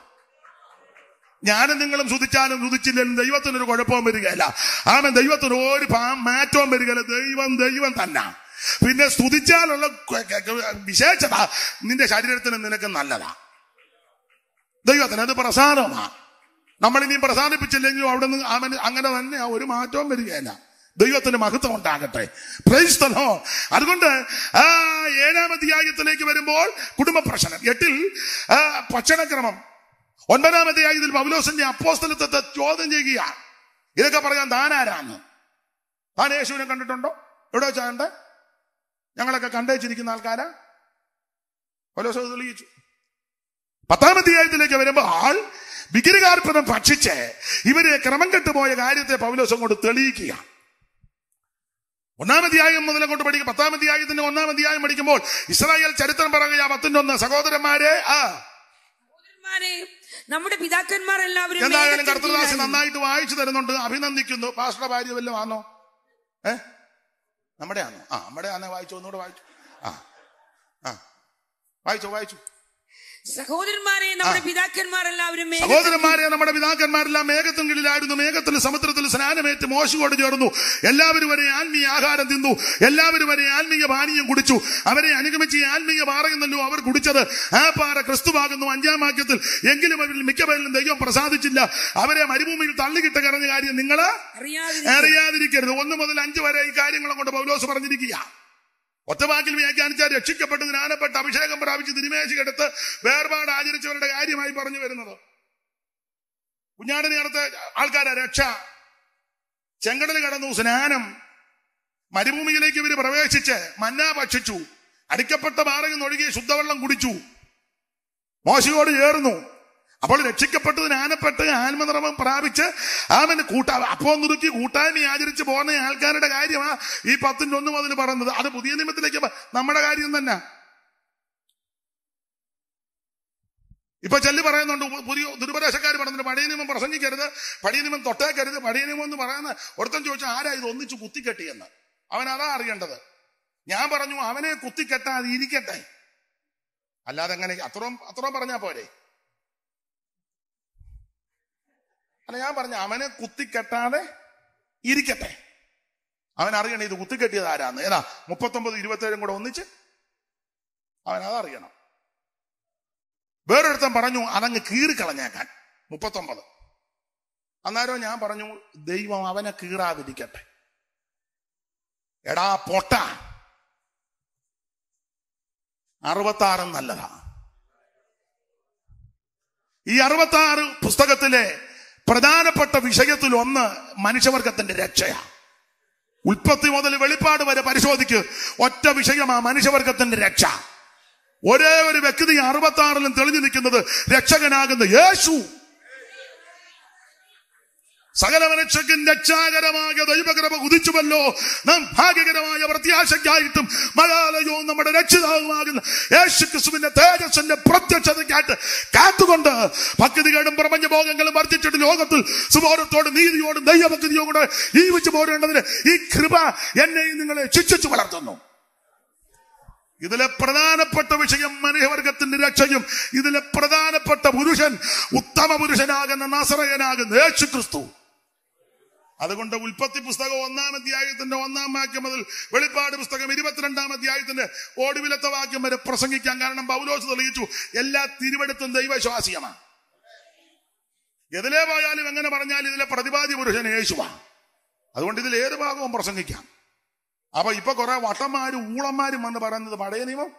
ഞാനും നിങ്ങളും സ്തുതിച്ചാലും സ്തുതിച്ചില്ലെങ്കിലും ദൈവത്തിനൊരു കുഴപ്പവും വരികയല്ല ആമേ ദൈവത്തിന് ഒരു മാറ്റവും വരികയല്ല ദൈവം ദൈവം തന്നെ പിന്നെ സ്തുതിച്ചാലുള്ള വിശേഷത നിന്റെ ശരീരത്തിന് നിനക്ക് നല്ലതാ ദൈവത്തിന് അത് പ്രസാദമാ നമ്മളിനി പ്രസാദിപ്പിച്ചില്ലെങ്കിലും അവിടെ നിന്ന് അവൻ അങ്ങനെ തന്നെ ഒരു മാറ്റവും വരികയല്ല ദൈവത്തിന് മഹത്വം ഉണ്ടാകട്ടെ പ്രൈസ്തലോ അതുകൊണ്ട് ആ ഏഴാം അധ്യായത്തിലേക്ക് വരുമ്പോൾ കുടുംബ പ്രശ്നം എട്ടിൽ ഭക്ഷണക്രമം ഒൻപതാം അധ്യായത്തിൽ പൗലോസിന്റെ അപ്പോസ്തലത്തെ ചോദ്യം ചെയ്യുകയാണ് ഇതൊക്കെ പറയാൻ താൻ താൻ യേശുവിനെ കണ്ടിട്ടുണ്ടോ എവിടെ വെച്ചാ കണ്ടേ ഞങ്ങളൊക്കെ കണ്ടേച്ചിരിക്കുന്ന ആൾക്കാരാ പൗലോസ് തെളിയിച്ചു പത്താം അധ്യായത്തിലേക്ക് വരുമ്പോൾ ആൾ വിഗ്രഹാർപ്പണം ഭക്ഷിച്ച് ഇവര് ക്രമം കെട്ടുപോയ കാര്യത്തെ പൗലോസം കൊണ്ട് തെളിയിക്കുകയാണ് ഒന്നാമധ്യായം മുതൽ കൊണ്ട് പഠിക്കും പത്താമധ്യായത്തിന്റെ ഒന്നാമധ്യായം പഠിക്കുമ്പോൾ ഇസ്രായേൽ ചരിത്രം പറയുക പത്തിന്റെ ഒന്ന് സഹോദരന്മാരെ ആ
നമ്മുടെ പിതാക്കന്മാർ എല്ലാവരും എന്തായാലും കർത്തദാസ് നന്നായിട്ട്
വായിച്ചു തരുന്നുണ്ട് അഭിനന്ദിക്കുന്നു പാസ്റ്റർ ഭാര്യ വല്ലതും ആണോ ഏ നമ്മുടെ ആണോ ആ നമ്മുടെ ആണോ വായിച്ചു ഒന്നുകൂടെ വായിച്ചു ആ ആ വായിച്ചു വായിച്ചു
സഹോദരന്മാരെ നമ്മുടെ പിതാക്കന്മാരെല്ലാവരും സഹോദരന്മാരെ
നമ്മുടെ പിതാക്കന്മാരെല്ലാം മേഘത്തിന് കീഴിലായിരുന്നു മേഘത്തിൽ സമുദ്രത്തിൽ സ്നാനമേറ്റ് മോശയോട് ചേർന്നു എല്ലാവരും വരെ ആത്മീയ ആഹാരം തിന്നു എല്ലാവരും വരെ ആത്മീയ പാനീയം കുടിച്ചു അവരെ അനുഗമിച്ച് ആത്മീയ പാറയെന്നല്ലോ അവർ കുടിച്ചത് ആ പാറ ക്രിസ്തുവാകുന്നു അഞ്ചാം വാക്യത്തിൽ എങ്കിലും അവരിൽ മിക്കവരിലും ദൈവം പ്രസാദിച്ചില്ല അവരെ മരുഭൂമിയിൽ തള്ളിക്കിട്ട് കറഞ്ഞ കാര്യം നിങ്ങൾ അറിയാതിരിക്കരുത് ഒന്ന് മുതൽ അഞ്ച് വരെ ഈ കാര്യങ്ങളും കൊണ്ട് പൗലോസ് പറഞ്ഞിരിക്കുക ഒറ്റവാക്കിൽ വ്യാഖ്യാനിച്ചാൽ രക്ഷിക്കപ്പെട്ട് ജ്ഞാനപ്പെട്ട് അഭിഷേകം പ്രാപിച്ച് തിരുമേശിയെടുത്ത് വേർപാട് ആചരിച്ചവരുടെ കാര്യമായി പറഞ്ഞു വരുന്നത് കുഞ്ഞാടിനെ അടുത്ത് ആൾക്കാരെ രക്ഷ ചെങ്കടന് കടന്നു സ്നാനം മരുഭൂമിയിലേക്ക് ഇവർ പ്രവേശിച്ച് മന്നാ ഭക്ഷിച്ചു അടിക്കപ്പെട്ട പാറയിൽ ഒഴുകി ശുദ്ധവെള്ളം കുടിച്ചു മോശയോട് ചേർന്നു അപ്പോൾ രക്ഷിക്കപ്പെട്ടു ജ്ഞാനപ്പെട്ട് ആത്മനിർമ്മം പ്രാപിച്ച് ആമന് കൂട്ടാ അപ്പോൾ നുറുക്കി കൂട്ടായ്മ ആചരിച്ച് പോകുന്ന ആൾക്കാരുടെ കാര്യമാ ഈ പത്തിന്റെ ഒന്നും അതിന് പറയുന്നത് അത് പുതിയ നിയമത്തിലേക്ക് നമ്മുടെ കാര്യം തന്നെ ഇപ്പൊ ചെല്ലി പറയുന്നുണ്ട് പുതിയ ദുരുപദേശക്കാർ പറഞ്ഞിട്ട് പടിയ നിയമം പ്രസംഗിക്കരുത് പടിയ നിയമം തൊട്ടേക്കരുത് പടിയ നിയമം എന്ന് പറയുന്ന ഒരുത്തം ചോദിച്ചാൽ ആരാ ഇത് ഒന്നിച്ച് കുത്തിക്കെട്ടിയെന്ന് അവൻ അതാ അറിയേണ്ടത് ഞാൻ പറഞ്ഞു അവനെ കുത്തിക്കെട്ടാതിരിക്കട്ടെ അല്ലാതെ അങ്ങനെ അത്രയും അത്രയും പറഞ്ഞാ പോരെ അല്ല ഞാൻ പറഞ്ഞു അവനെ കുത്തിക്കെട്ടാതെ ഇരിക്കട്ടെ അവൻ അറിയണം ഇത് കുത്തിക്കെട്ടിയത് ആരാന്ന് ഏതാ മുപ്പത്തൊമ്പത് ഇരുപത്തേഴും കൂടെ ഒന്നിച്ച് അവൻ അതറിയണം വേറൊരുത്തൻ പറഞ്ഞു അതങ്ങ് കീറിക്കളഞ്ഞേക്കാൻ മുപ്പത്തൊമ്പത് അന്നേരം ഞാൻ പറഞ്ഞു ദൈവം അവനെ കീറാതിരിക്കട്ടെ എടാ പൊട്ട അറുപത്താറും നല്ലതാ ഈ അറുപത്താറ് പുസ്തകത്തിലെ പ്രധാനപ്പെട്ട വിഷയത്തിൽ ഒന്ന് മനുഷ്യവർഗത്തിന്റെ രക്ഷയാണ് ഉൽപ്പത്തി മുതൽ വെളിപ്പാട് വരെ പരിശോധിക്ക് ഒറ്റ വിഷയമാ മനുഷ്യവർഗത്തിന്റെ രക്ഷ ഒരേ ഒരു വ്യക്തി അറുപത്തി ആറിലും തെളിഞ്ഞു നിൽക്കുന്നത് രക്ഷകനാകുന്ന യേശു സകല സകലമനുഷ്യക്കും രക്ഷാകരമായ ദൈവകരമ ഉദിച്ചുവല്ലോ നാം ഭാഗ്യകരമായ പ്രത്യാശയ്ക്കായിട്ടും മഴാലയോ നമ്മുടെ രക്ഷിതാവുമാകുന്ന യേശു ക്രിസ്തുവിന്റെ തേജസ്സിന്റെ പ്രത്യക്ഷതയ്ക്കായിട്ട് കാത്തുകൊണ്ട് ഭക്തികളും പ്രപഞ്ചഭോഗങ്ങളും വർദ്ധിച്ചിട്ട് ലോകത്തിൽ സുബോധത്തോടും നീതിയോടും ദൈവഭക്തിയോ കൂടെ ജീവിച്ചു പോരേണ്ടതിന് ഈ കൃപ എന്നെയും നിങ്ങളെ ശിക്ഷിച്ചു വളർത്തുന്നു ഇതിലെ പ്രധാനപ്പെട്ട വിഷയം മനുഷ്യവർഗത്തിന്റെ രക്ഷയും ഇതിലെ പ്രധാനപ്പെട്ട പുരുഷൻ ഉത്തമ പുരുഷനാകുന്ന നാസറയനാകുന്ന യേശു ക്രിസ്തു അതുകൊണ്ട് ഉൽപ്പത്തി പുസ്തകം ഒന്നാം അധ്യായത്തിന്റെ ഒന്നാം വാക്യം മുതൽ വെളിപ്പാട് പുസ്തകം ഇരുപത്തിരണ്ടാം അധ്യായത്തിന്റെ ഓടുവിലത്തെ വാക്യം വരെ പ്രസംഗിക്കാൻ കാരണം പൗലോസ് തെളിയിച്ചു എല്ലാ തിരുവെടുത്തും ദൈവശ്വാസിയമാണ് എതിലെ പോയാലും എങ്ങനെ പറഞ്ഞാൽ ഇതിലെ പ്രതിപാദി പുരുഷൻ യേശുവാണ് അതുകൊണ്ട് ഇതിൽ ഏത് ഭാഗവും പ്രസംഗിക്കാം അപ്പൊ ഇപ്പൊ കുറെ വട്ടന്മാരും ഊളന്മാരും വന്ന് പറയുന്നത് പഴയ നിയമം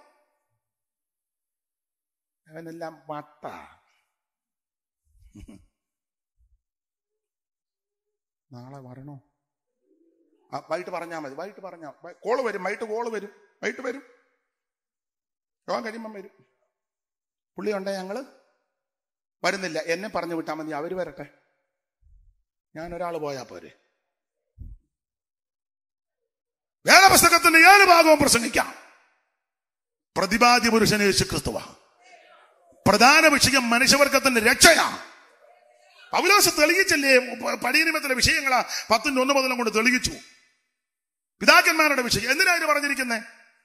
അവനെല്ലാം വട്ട നാളെ വരണോ ആ വൈകിട്ട് പറഞ്ഞാൽ മതി വൈകിട്ട് പറഞ്ഞാൽ കോള് വരും വൈകിട്ട് കോള് വരും വൈകിട്ട് വരും യോഗം കഴിയുമ്പം വരും പുള്ളി ഉണ്ടേ ഞങ്ങൾ വരുന്നില്ല എന്നെ പറഞ്ഞു വിട്ടാൽ മതി അവർ വരട്ടെ ഞാൻ പോയാൽ പോരെ വേദപുസ്തകത്തിന്റെ ഏത് ഭാഗവും പ്രസംഗിക്കാം പ്രതിപാദ്യ പുരുഷൻ യേശു ക്രിസ്തുവ പ്രധാന വിഷയം മനുഷ്യവർഗത്തിന്റെ രക്ഷയാണ് പൗലോസ് തെളിയിച്ചല്ലേ പടിയനിമത്തിലെ വിഷയങ്ങളാ പത്തിന്റെ ഒന്ന് മുതലും കൊണ്ട് തെളിയിച്ചു പിതാക്കന്മാരുടെ വിഷയം എന്തിനാ ഇത് പറഞ്ഞിരിക്കുന്നത്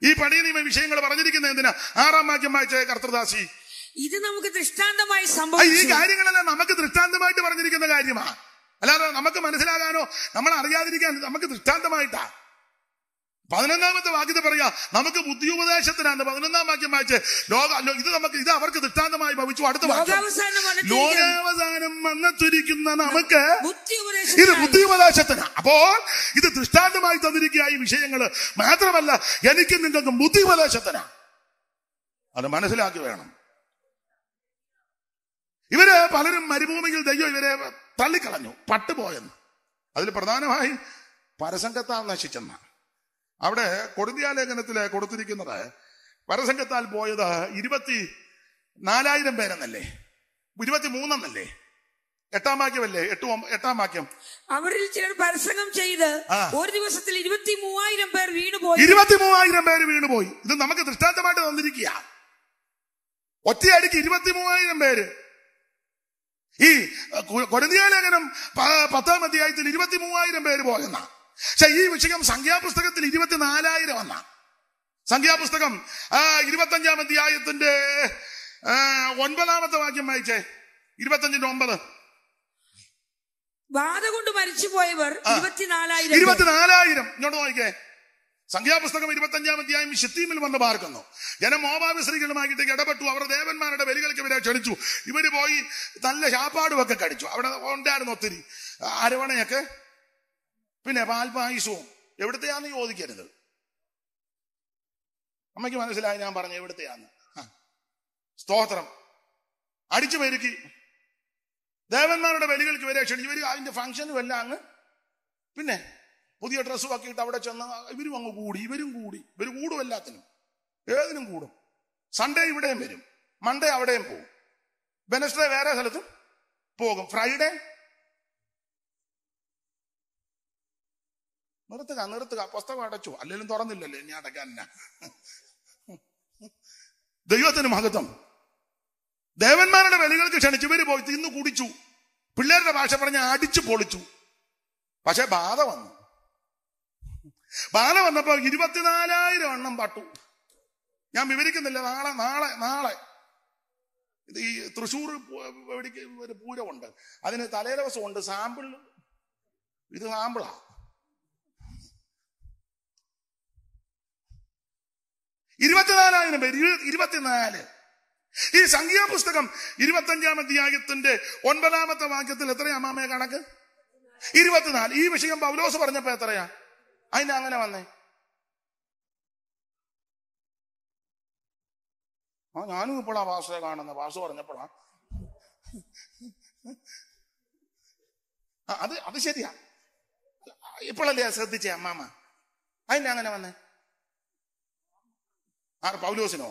ഈ പടിയനിമ വിഷയങ്ങൾ പറഞ്ഞിരിക്കുന്നത് എന്തിനാ ആറാം വാക്യം വായിച്ച കർത്തദാസി
ഇത് നമുക്ക് ദൃഷ്ടാന്തമായി സംഭവിച്ചു ഈ കാര്യങ്ങളെല്ലാം
നമുക്ക് ദൃഷ്ടാന്തമായിട്ട് പറഞ്ഞിരിക്കുന്ന കാര്യമാണ് അല്ലാതെ നമുക്ക് മനസ്സിലാകാനോ നമ്മൾ അറിയാതിരിക്കാൻ നമുക്ക് ദൃഷ്ടാന്തമായിട്ടാ പതിനൊന്നാമത്തെ വാക്യത്തെ പറയാ നമുക്ക് ബുദ്ധി ഉപദേശത്തിനാണ് പതിനൊന്നാം വാക്യം വായിച്ച് ലോക ഇത് നമുക്ക് ഇത് അവർക്ക് ദൃഷ്ടാന്തമായി ഭവിച്ചു അടുത്ത ലോകാവസാനം വന്നിരിക്കുന്ന നമുക്ക് ഇത് ബുദ്ധി ഉപദേശത്തിന് അപ്പോൾ ഇത് ദൃഷ്ടാന്തമായി തന്നിരിക്കുക ഈ വിഷയങ്ങൾ മാത്രമല്ല എനിക്ക് ബുദ്ധി ഉപദേശത്തിന് അത് മനസ്സിലാക്കി വേണം ഇവര് പലരും മരുഭൂമിയിൽ ദൈവം ഇവരെ തള്ളിക്കളഞ്ഞു പട്ടുപോയെന്ന് അതിൽ പ്രധാനമായി പരസംഗത്താൽ നശിച്ചെന്നാണ് അവിടെ കൊടുങ്കാലേഖനത്തില് കൊടുത്തിരിക്കുന്നത് പരസംഗത്താൽ പോയത് ഇരുപത്തി നാലായിരം പേരെന്നല്ലേ ഇരുപത്തി മൂന്നെന്നല്ലേ എട്ടാം വാക്യമല്ലേ എട്ടു എട്ടാം വാക്യം
അവരിൽ ചിലർ പരസംഗം ചെയ്ത് ഒരു ദിവസത്തിൽ ഇരുപത്തി മൂവായിരം പേർ വീണുപോയി ഇരുപത്തി
മൂവായിരം പേര് വീണുപോയി ഇത് നമുക്ക് ദൃഷ്ടാന്തമായിട്ട് തന്നിരിക്കുക ഒറ്റയടിക്ക് ഇരുപത്തി മൂവായിരം പേര് ഈ കൊടന്തിയാലേഖനം പത്താം അധ്യായത്തിൽ ഇരുപത്തി മൂവായിരം പേര് പോയെന്നാ പക്ഷെ ഈ വിഷയം സംഖ്യാപുസ്തകത്തിൽ ഇരുപത്തിനാലായിരം എന്ന സംഖ്യാപുസ്തകം ഇരുപത്തഞ്ചാം അധ്യായത്തിന്റെ ഒൻപതാമത്തെ വാക്യം വായിച്ചേ ഇരുപത്തഞ്ചിന്റെ ഒമ്പത് ബാധ കൊണ്ട് മരിച്ചു പോയവർ ഇരുപത്തിനാലായിരം ഇങ്ങോട്ട് നോക്കിക്കേ സംഖ്യാപുസ്തകം ഇരുപത്തഞ്ചാം അധ്യായം ഷിത്തീമിൽ വന്ന് പാർക്കുന്നു ജനം മോപാവിശ്രീകളുമായിട്ട് ഇടപെട്ടു അവർ ദേവന്മാരുടെ ബലികൾക്കെതിരെ ക്ഷണിച്ചു ഇവര് പോയി നല്ല ചാപ്പാടും ഒക്കെ കടിച്ചു അവിടെ ഉണ്ടായിരുന്നു ഒത്തിരി അരവണയൊക്കെ പിന്നെ പാൽപായസവും എവിടത്തെയാന്ന് ചോദിക്കരുത് അമ്മയ്ക്ക് മനസ്സിലായി ഞാൻ പറഞ്ഞു എവിടത്തെയാന്ന് സ്തോത്രം അടിച്ചു പെരുക്കി ദേവന്മാരുടെ ബലികൾക്ക് വരെ ക്ഷണിച്ചു വരിക അതിന്റെ ഫംഗ്ഷനും അല്ല അങ്ങ് പിന്നെ പുതിയ ഡ്രസ്സും ഒക്കെ ഇട്ട് അവിടെ ചെന്ന് ഇവരും അങ്ങ് കൂടി ഇവരും കൂടി ഇവർ കൂടും എല്ലാത്തിനും ഏതിനും കൂടും സൺഡേ ഇവിടെയും വരും മൺഡേ അവിടെയും പോകും വെനസ്ഡേ വേറെ സ്ഥലത്തും പോകും ഫ്രൈഡേ നിർത്തുക നിർത്തുക പുസ്തകം അടച്ചു അല്ലെങ്കിലും തുറന്നില്ലല്ലേ ഇനി അടക്കാൻ ദൈവത്തിന് മഹത്വം ദേവന്മാരുടെ വെളികൾക്ക് ക്ഷണിച്ചു പേര് പോയി തിന്നു കുടിച്ചു പിള്ളേരുടെ ഭാഷ പറഞ്ഞ് അടിച്ചു പൊളിച്ചു പക്ഷെ ബാധ വന്നു ബാധ വന്നപ്പോ ഇരുപത്തിനാലായിരം എണ്ണം പട്ടു ഞാൻ വിവരിക്കുന്നില്ല നാളെ നാളെ നാളെ ഇത് ഈ തൃശ്ശൂർ ഒരു പൂരമുണ്ട് അതിന് തലേദിവസം ഉണ്ട് സാമ്പിൾ ഇത് സാമ്പിളാണ് ഇരുപത്തിനാലായിരം പേര് ഇരുപത്തിനാല് ഈ സംഖ്യാ പുസ്തകം ഇരുപത്തഞ്ചാം അധ്യായത്തിന്റെ ഒൻപതാമത്തെ വാക്യത്തിൽ എത്രയാ മാമയെ കണക്ക് ഇരുപത്തിനാല് ഈ വിഷയം പൗലോസ് പറഞ്ഞപ്പോ എത്രയാ അതിന് അങ്ങനെ വന്നേ ആ ഞാനും ഇപ്പോഴാ വാസ കാണുന്നത് വാസു പറഞ്ഞപ്പോഴാ അത് അത് ശരിയാ ഇപ്പോഴല്ലേ ശ്രദ്ധിച്ചേ അമ്മാമ അതിന്റെ അങ്ങനെ വന്നേ ആർ പൗലോസിനോ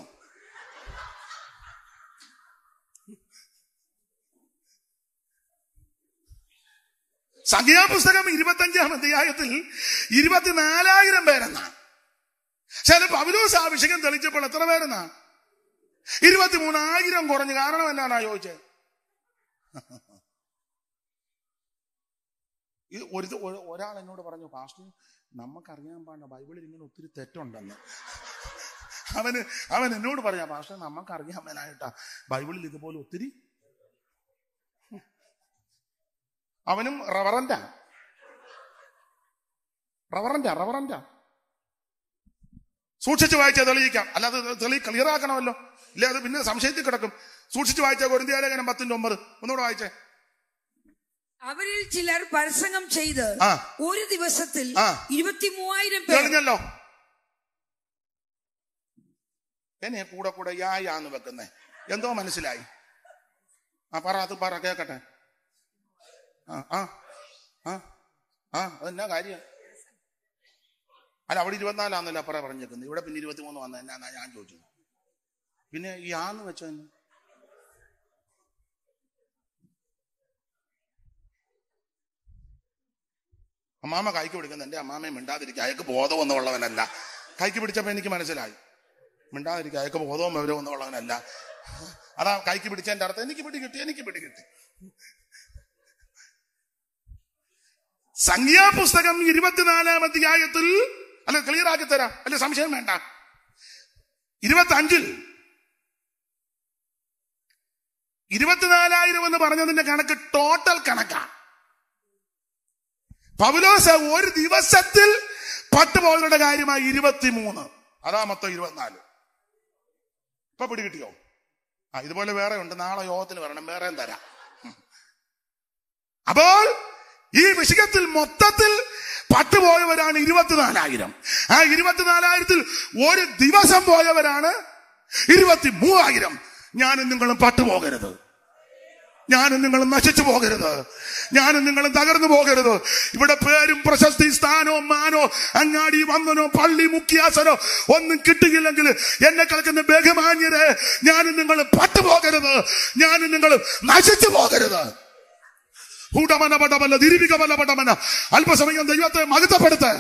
സംഖ്യാപുസ്തകം അഞ്ചാം അധ്യായത്തിൽ ഇരുപത്തിനാലായിരം പേരെന്നാണ് ചില പൗലോസ് അഭിഷേകം തെളിച്ചപ്പോൾ എത്ര പേരെന്നാ മൂന്നായിരം കുറഞ്ഞു കാരണം എന്നാണ് ചോദിച്ചത് ഇത് ഒരു ഒരാൾ എന്നോട് പറഞ്ഞു പാസ്റ്റർ നമുക്കറിയാൻ പാടില്ല ബൈബിളിൽ ഇങ്ങനെ ഒത്തിരി തെറ്റുണ്ടെന്ന് അവന് അവൻ എന്നോട് പറയാ പക്ഷെ നമുക്കറിയാം അവനായിട്ടാ ബൈബിളിൽ ഇതുപോലെ ഒത്തിരി അവനും റവറന്റാ റവറന്റാ റവറന്റാ സൂക്ഷിച്ചു വായിച്ചാൽ തെളിയിക്കാം അല്ലാതെ തെളി ക്ലിയർ ആക്കണമല്ലോ ഇല്ല അത് പിന്നെ സംശയത്തിൽ കിടക്കും സൂക്ഷിച്ചു വായിച്ച കൊരിന്തിയാലേഖനം പത്തിന്റെ ഒമ്പത് ഒന്നുകൂടെ വായിച്ചേ
അവരിൽ ചിലർ പരസംഗം ചെയ്ത് ഒരു ദിവസത്തിൽ ഇരുപത്തി മൂവായിരം പേർ
എന്നെ കൂടെ കൂടെ യായാന്ന് വെക്കുന്നേ എന്തോ മനസ്സിലായി ആ പറ അത് പറ കേക്കട്ടെ ആ ആ ആ ആ അതെന്നാ കാര്യം അല്ല അവിടെ ഇരുപത്തിനാലാന്നല്ല അപ്പറ പറഞ്ഞേക്കുന്നത് ഇവിടെ പിന്നെ ഇരുപത്തിമൂന്ന് വന്ന എന്നാ ഞാൻ ചോദിച്ചത് പിന്നെ ഈ ആന്ന് വെച്ച അമ്മാമ കൈക്ക് പിടിക്കുന്ന എൻ്റെ അമ്മാമയും മിണ്ടാതിരിക്കുക അയാൾക്ക് ബോധമൊന്നുമുള്ളവനല്ല കൈക്ക് പിടിച്ചപ്പോൾ എനിക്ക് മനസ്സിലായി മിണ്ടാതിരിക്കുക അയക്കുമ്പോൾ ബോധവും വിവരവും എന്നുള്ളവനല്ല അതാ കൈക്ക് പിടിച്ചതിന്റെ അർത്ഥം എനിക്ക് പിടി കിട്ടി എനിക്ക് പിടി പിടികിട്ടി സംഖ്യാപുസ്തകം ഇരുപത്തിനാലാം അധ്യായത്തിൽ അല്ല ക്ലിയർ ആക്കി തരാം അല്ലെ സംശയം വേണ്ട ഇരുപത്തി അഞ്ചിൽ ഇരുപത്തിനാലായിരം എന്ന് പറഞ്ഞതിന്റെ കണക്ക് ടോട്ടൽ കണക്കാ പൗലോസ ഒരു ദിവസത്തിൽ പത്ത് പൗലരുടെ കാര്യമായി ഇരുപത്തിമൂന്ന് അതാ മൊത്തം ഇരുപത്തിനാല് ഇപ്പൊ പിടികിട്ടിയോ ആ ഇതുപോലെ വേറെ ഉണ്ട് നാളെ യോഗത്തിന് വരണം വേറെ തരാം അപ്പോൾ ഈ വിഷയത്തിൽ മൊത്തത്തിൽ പത്ത് പോയവരാണ് ഇരുപത്തിനാലായിരം ആ ഇരുപത്തിനാലായിരത്തിൽ ഒരു ദിവസം പോയവരാണ് ഇരുപത്തി മൂവായിരം ഞാനും നിങ്ങളും പട്ടു പോകരുത് ഞാനും നിങ്ങളും നശിച്ചു പോകരുത് ഞാനും നിങ്ങളും തകർന്നു പോകരുത് ഇവിടെ പേരും പ്രശസ്തി സ്ഥാനോ മാനോ അങ്ങാടി വന്നനോ പള്ളി മുഖ്യാസനോ ഒന്നും കിട്ടുകയില്ലെങ്കിൽ എന്നെ കളിക്കുന്ന ബഹുമാന്യരെ ഞാനും നിങ്ങൾ പട്ടുപോകരുത് ഞാനും നിങ്ങൾ നശിച്ചു പോകരുത് ഊടമന പടമല്ല തിരുവിക പല പടമന അല്പസമയം ദൈവത്തെ മഹത്വപ്പെടുത്തേ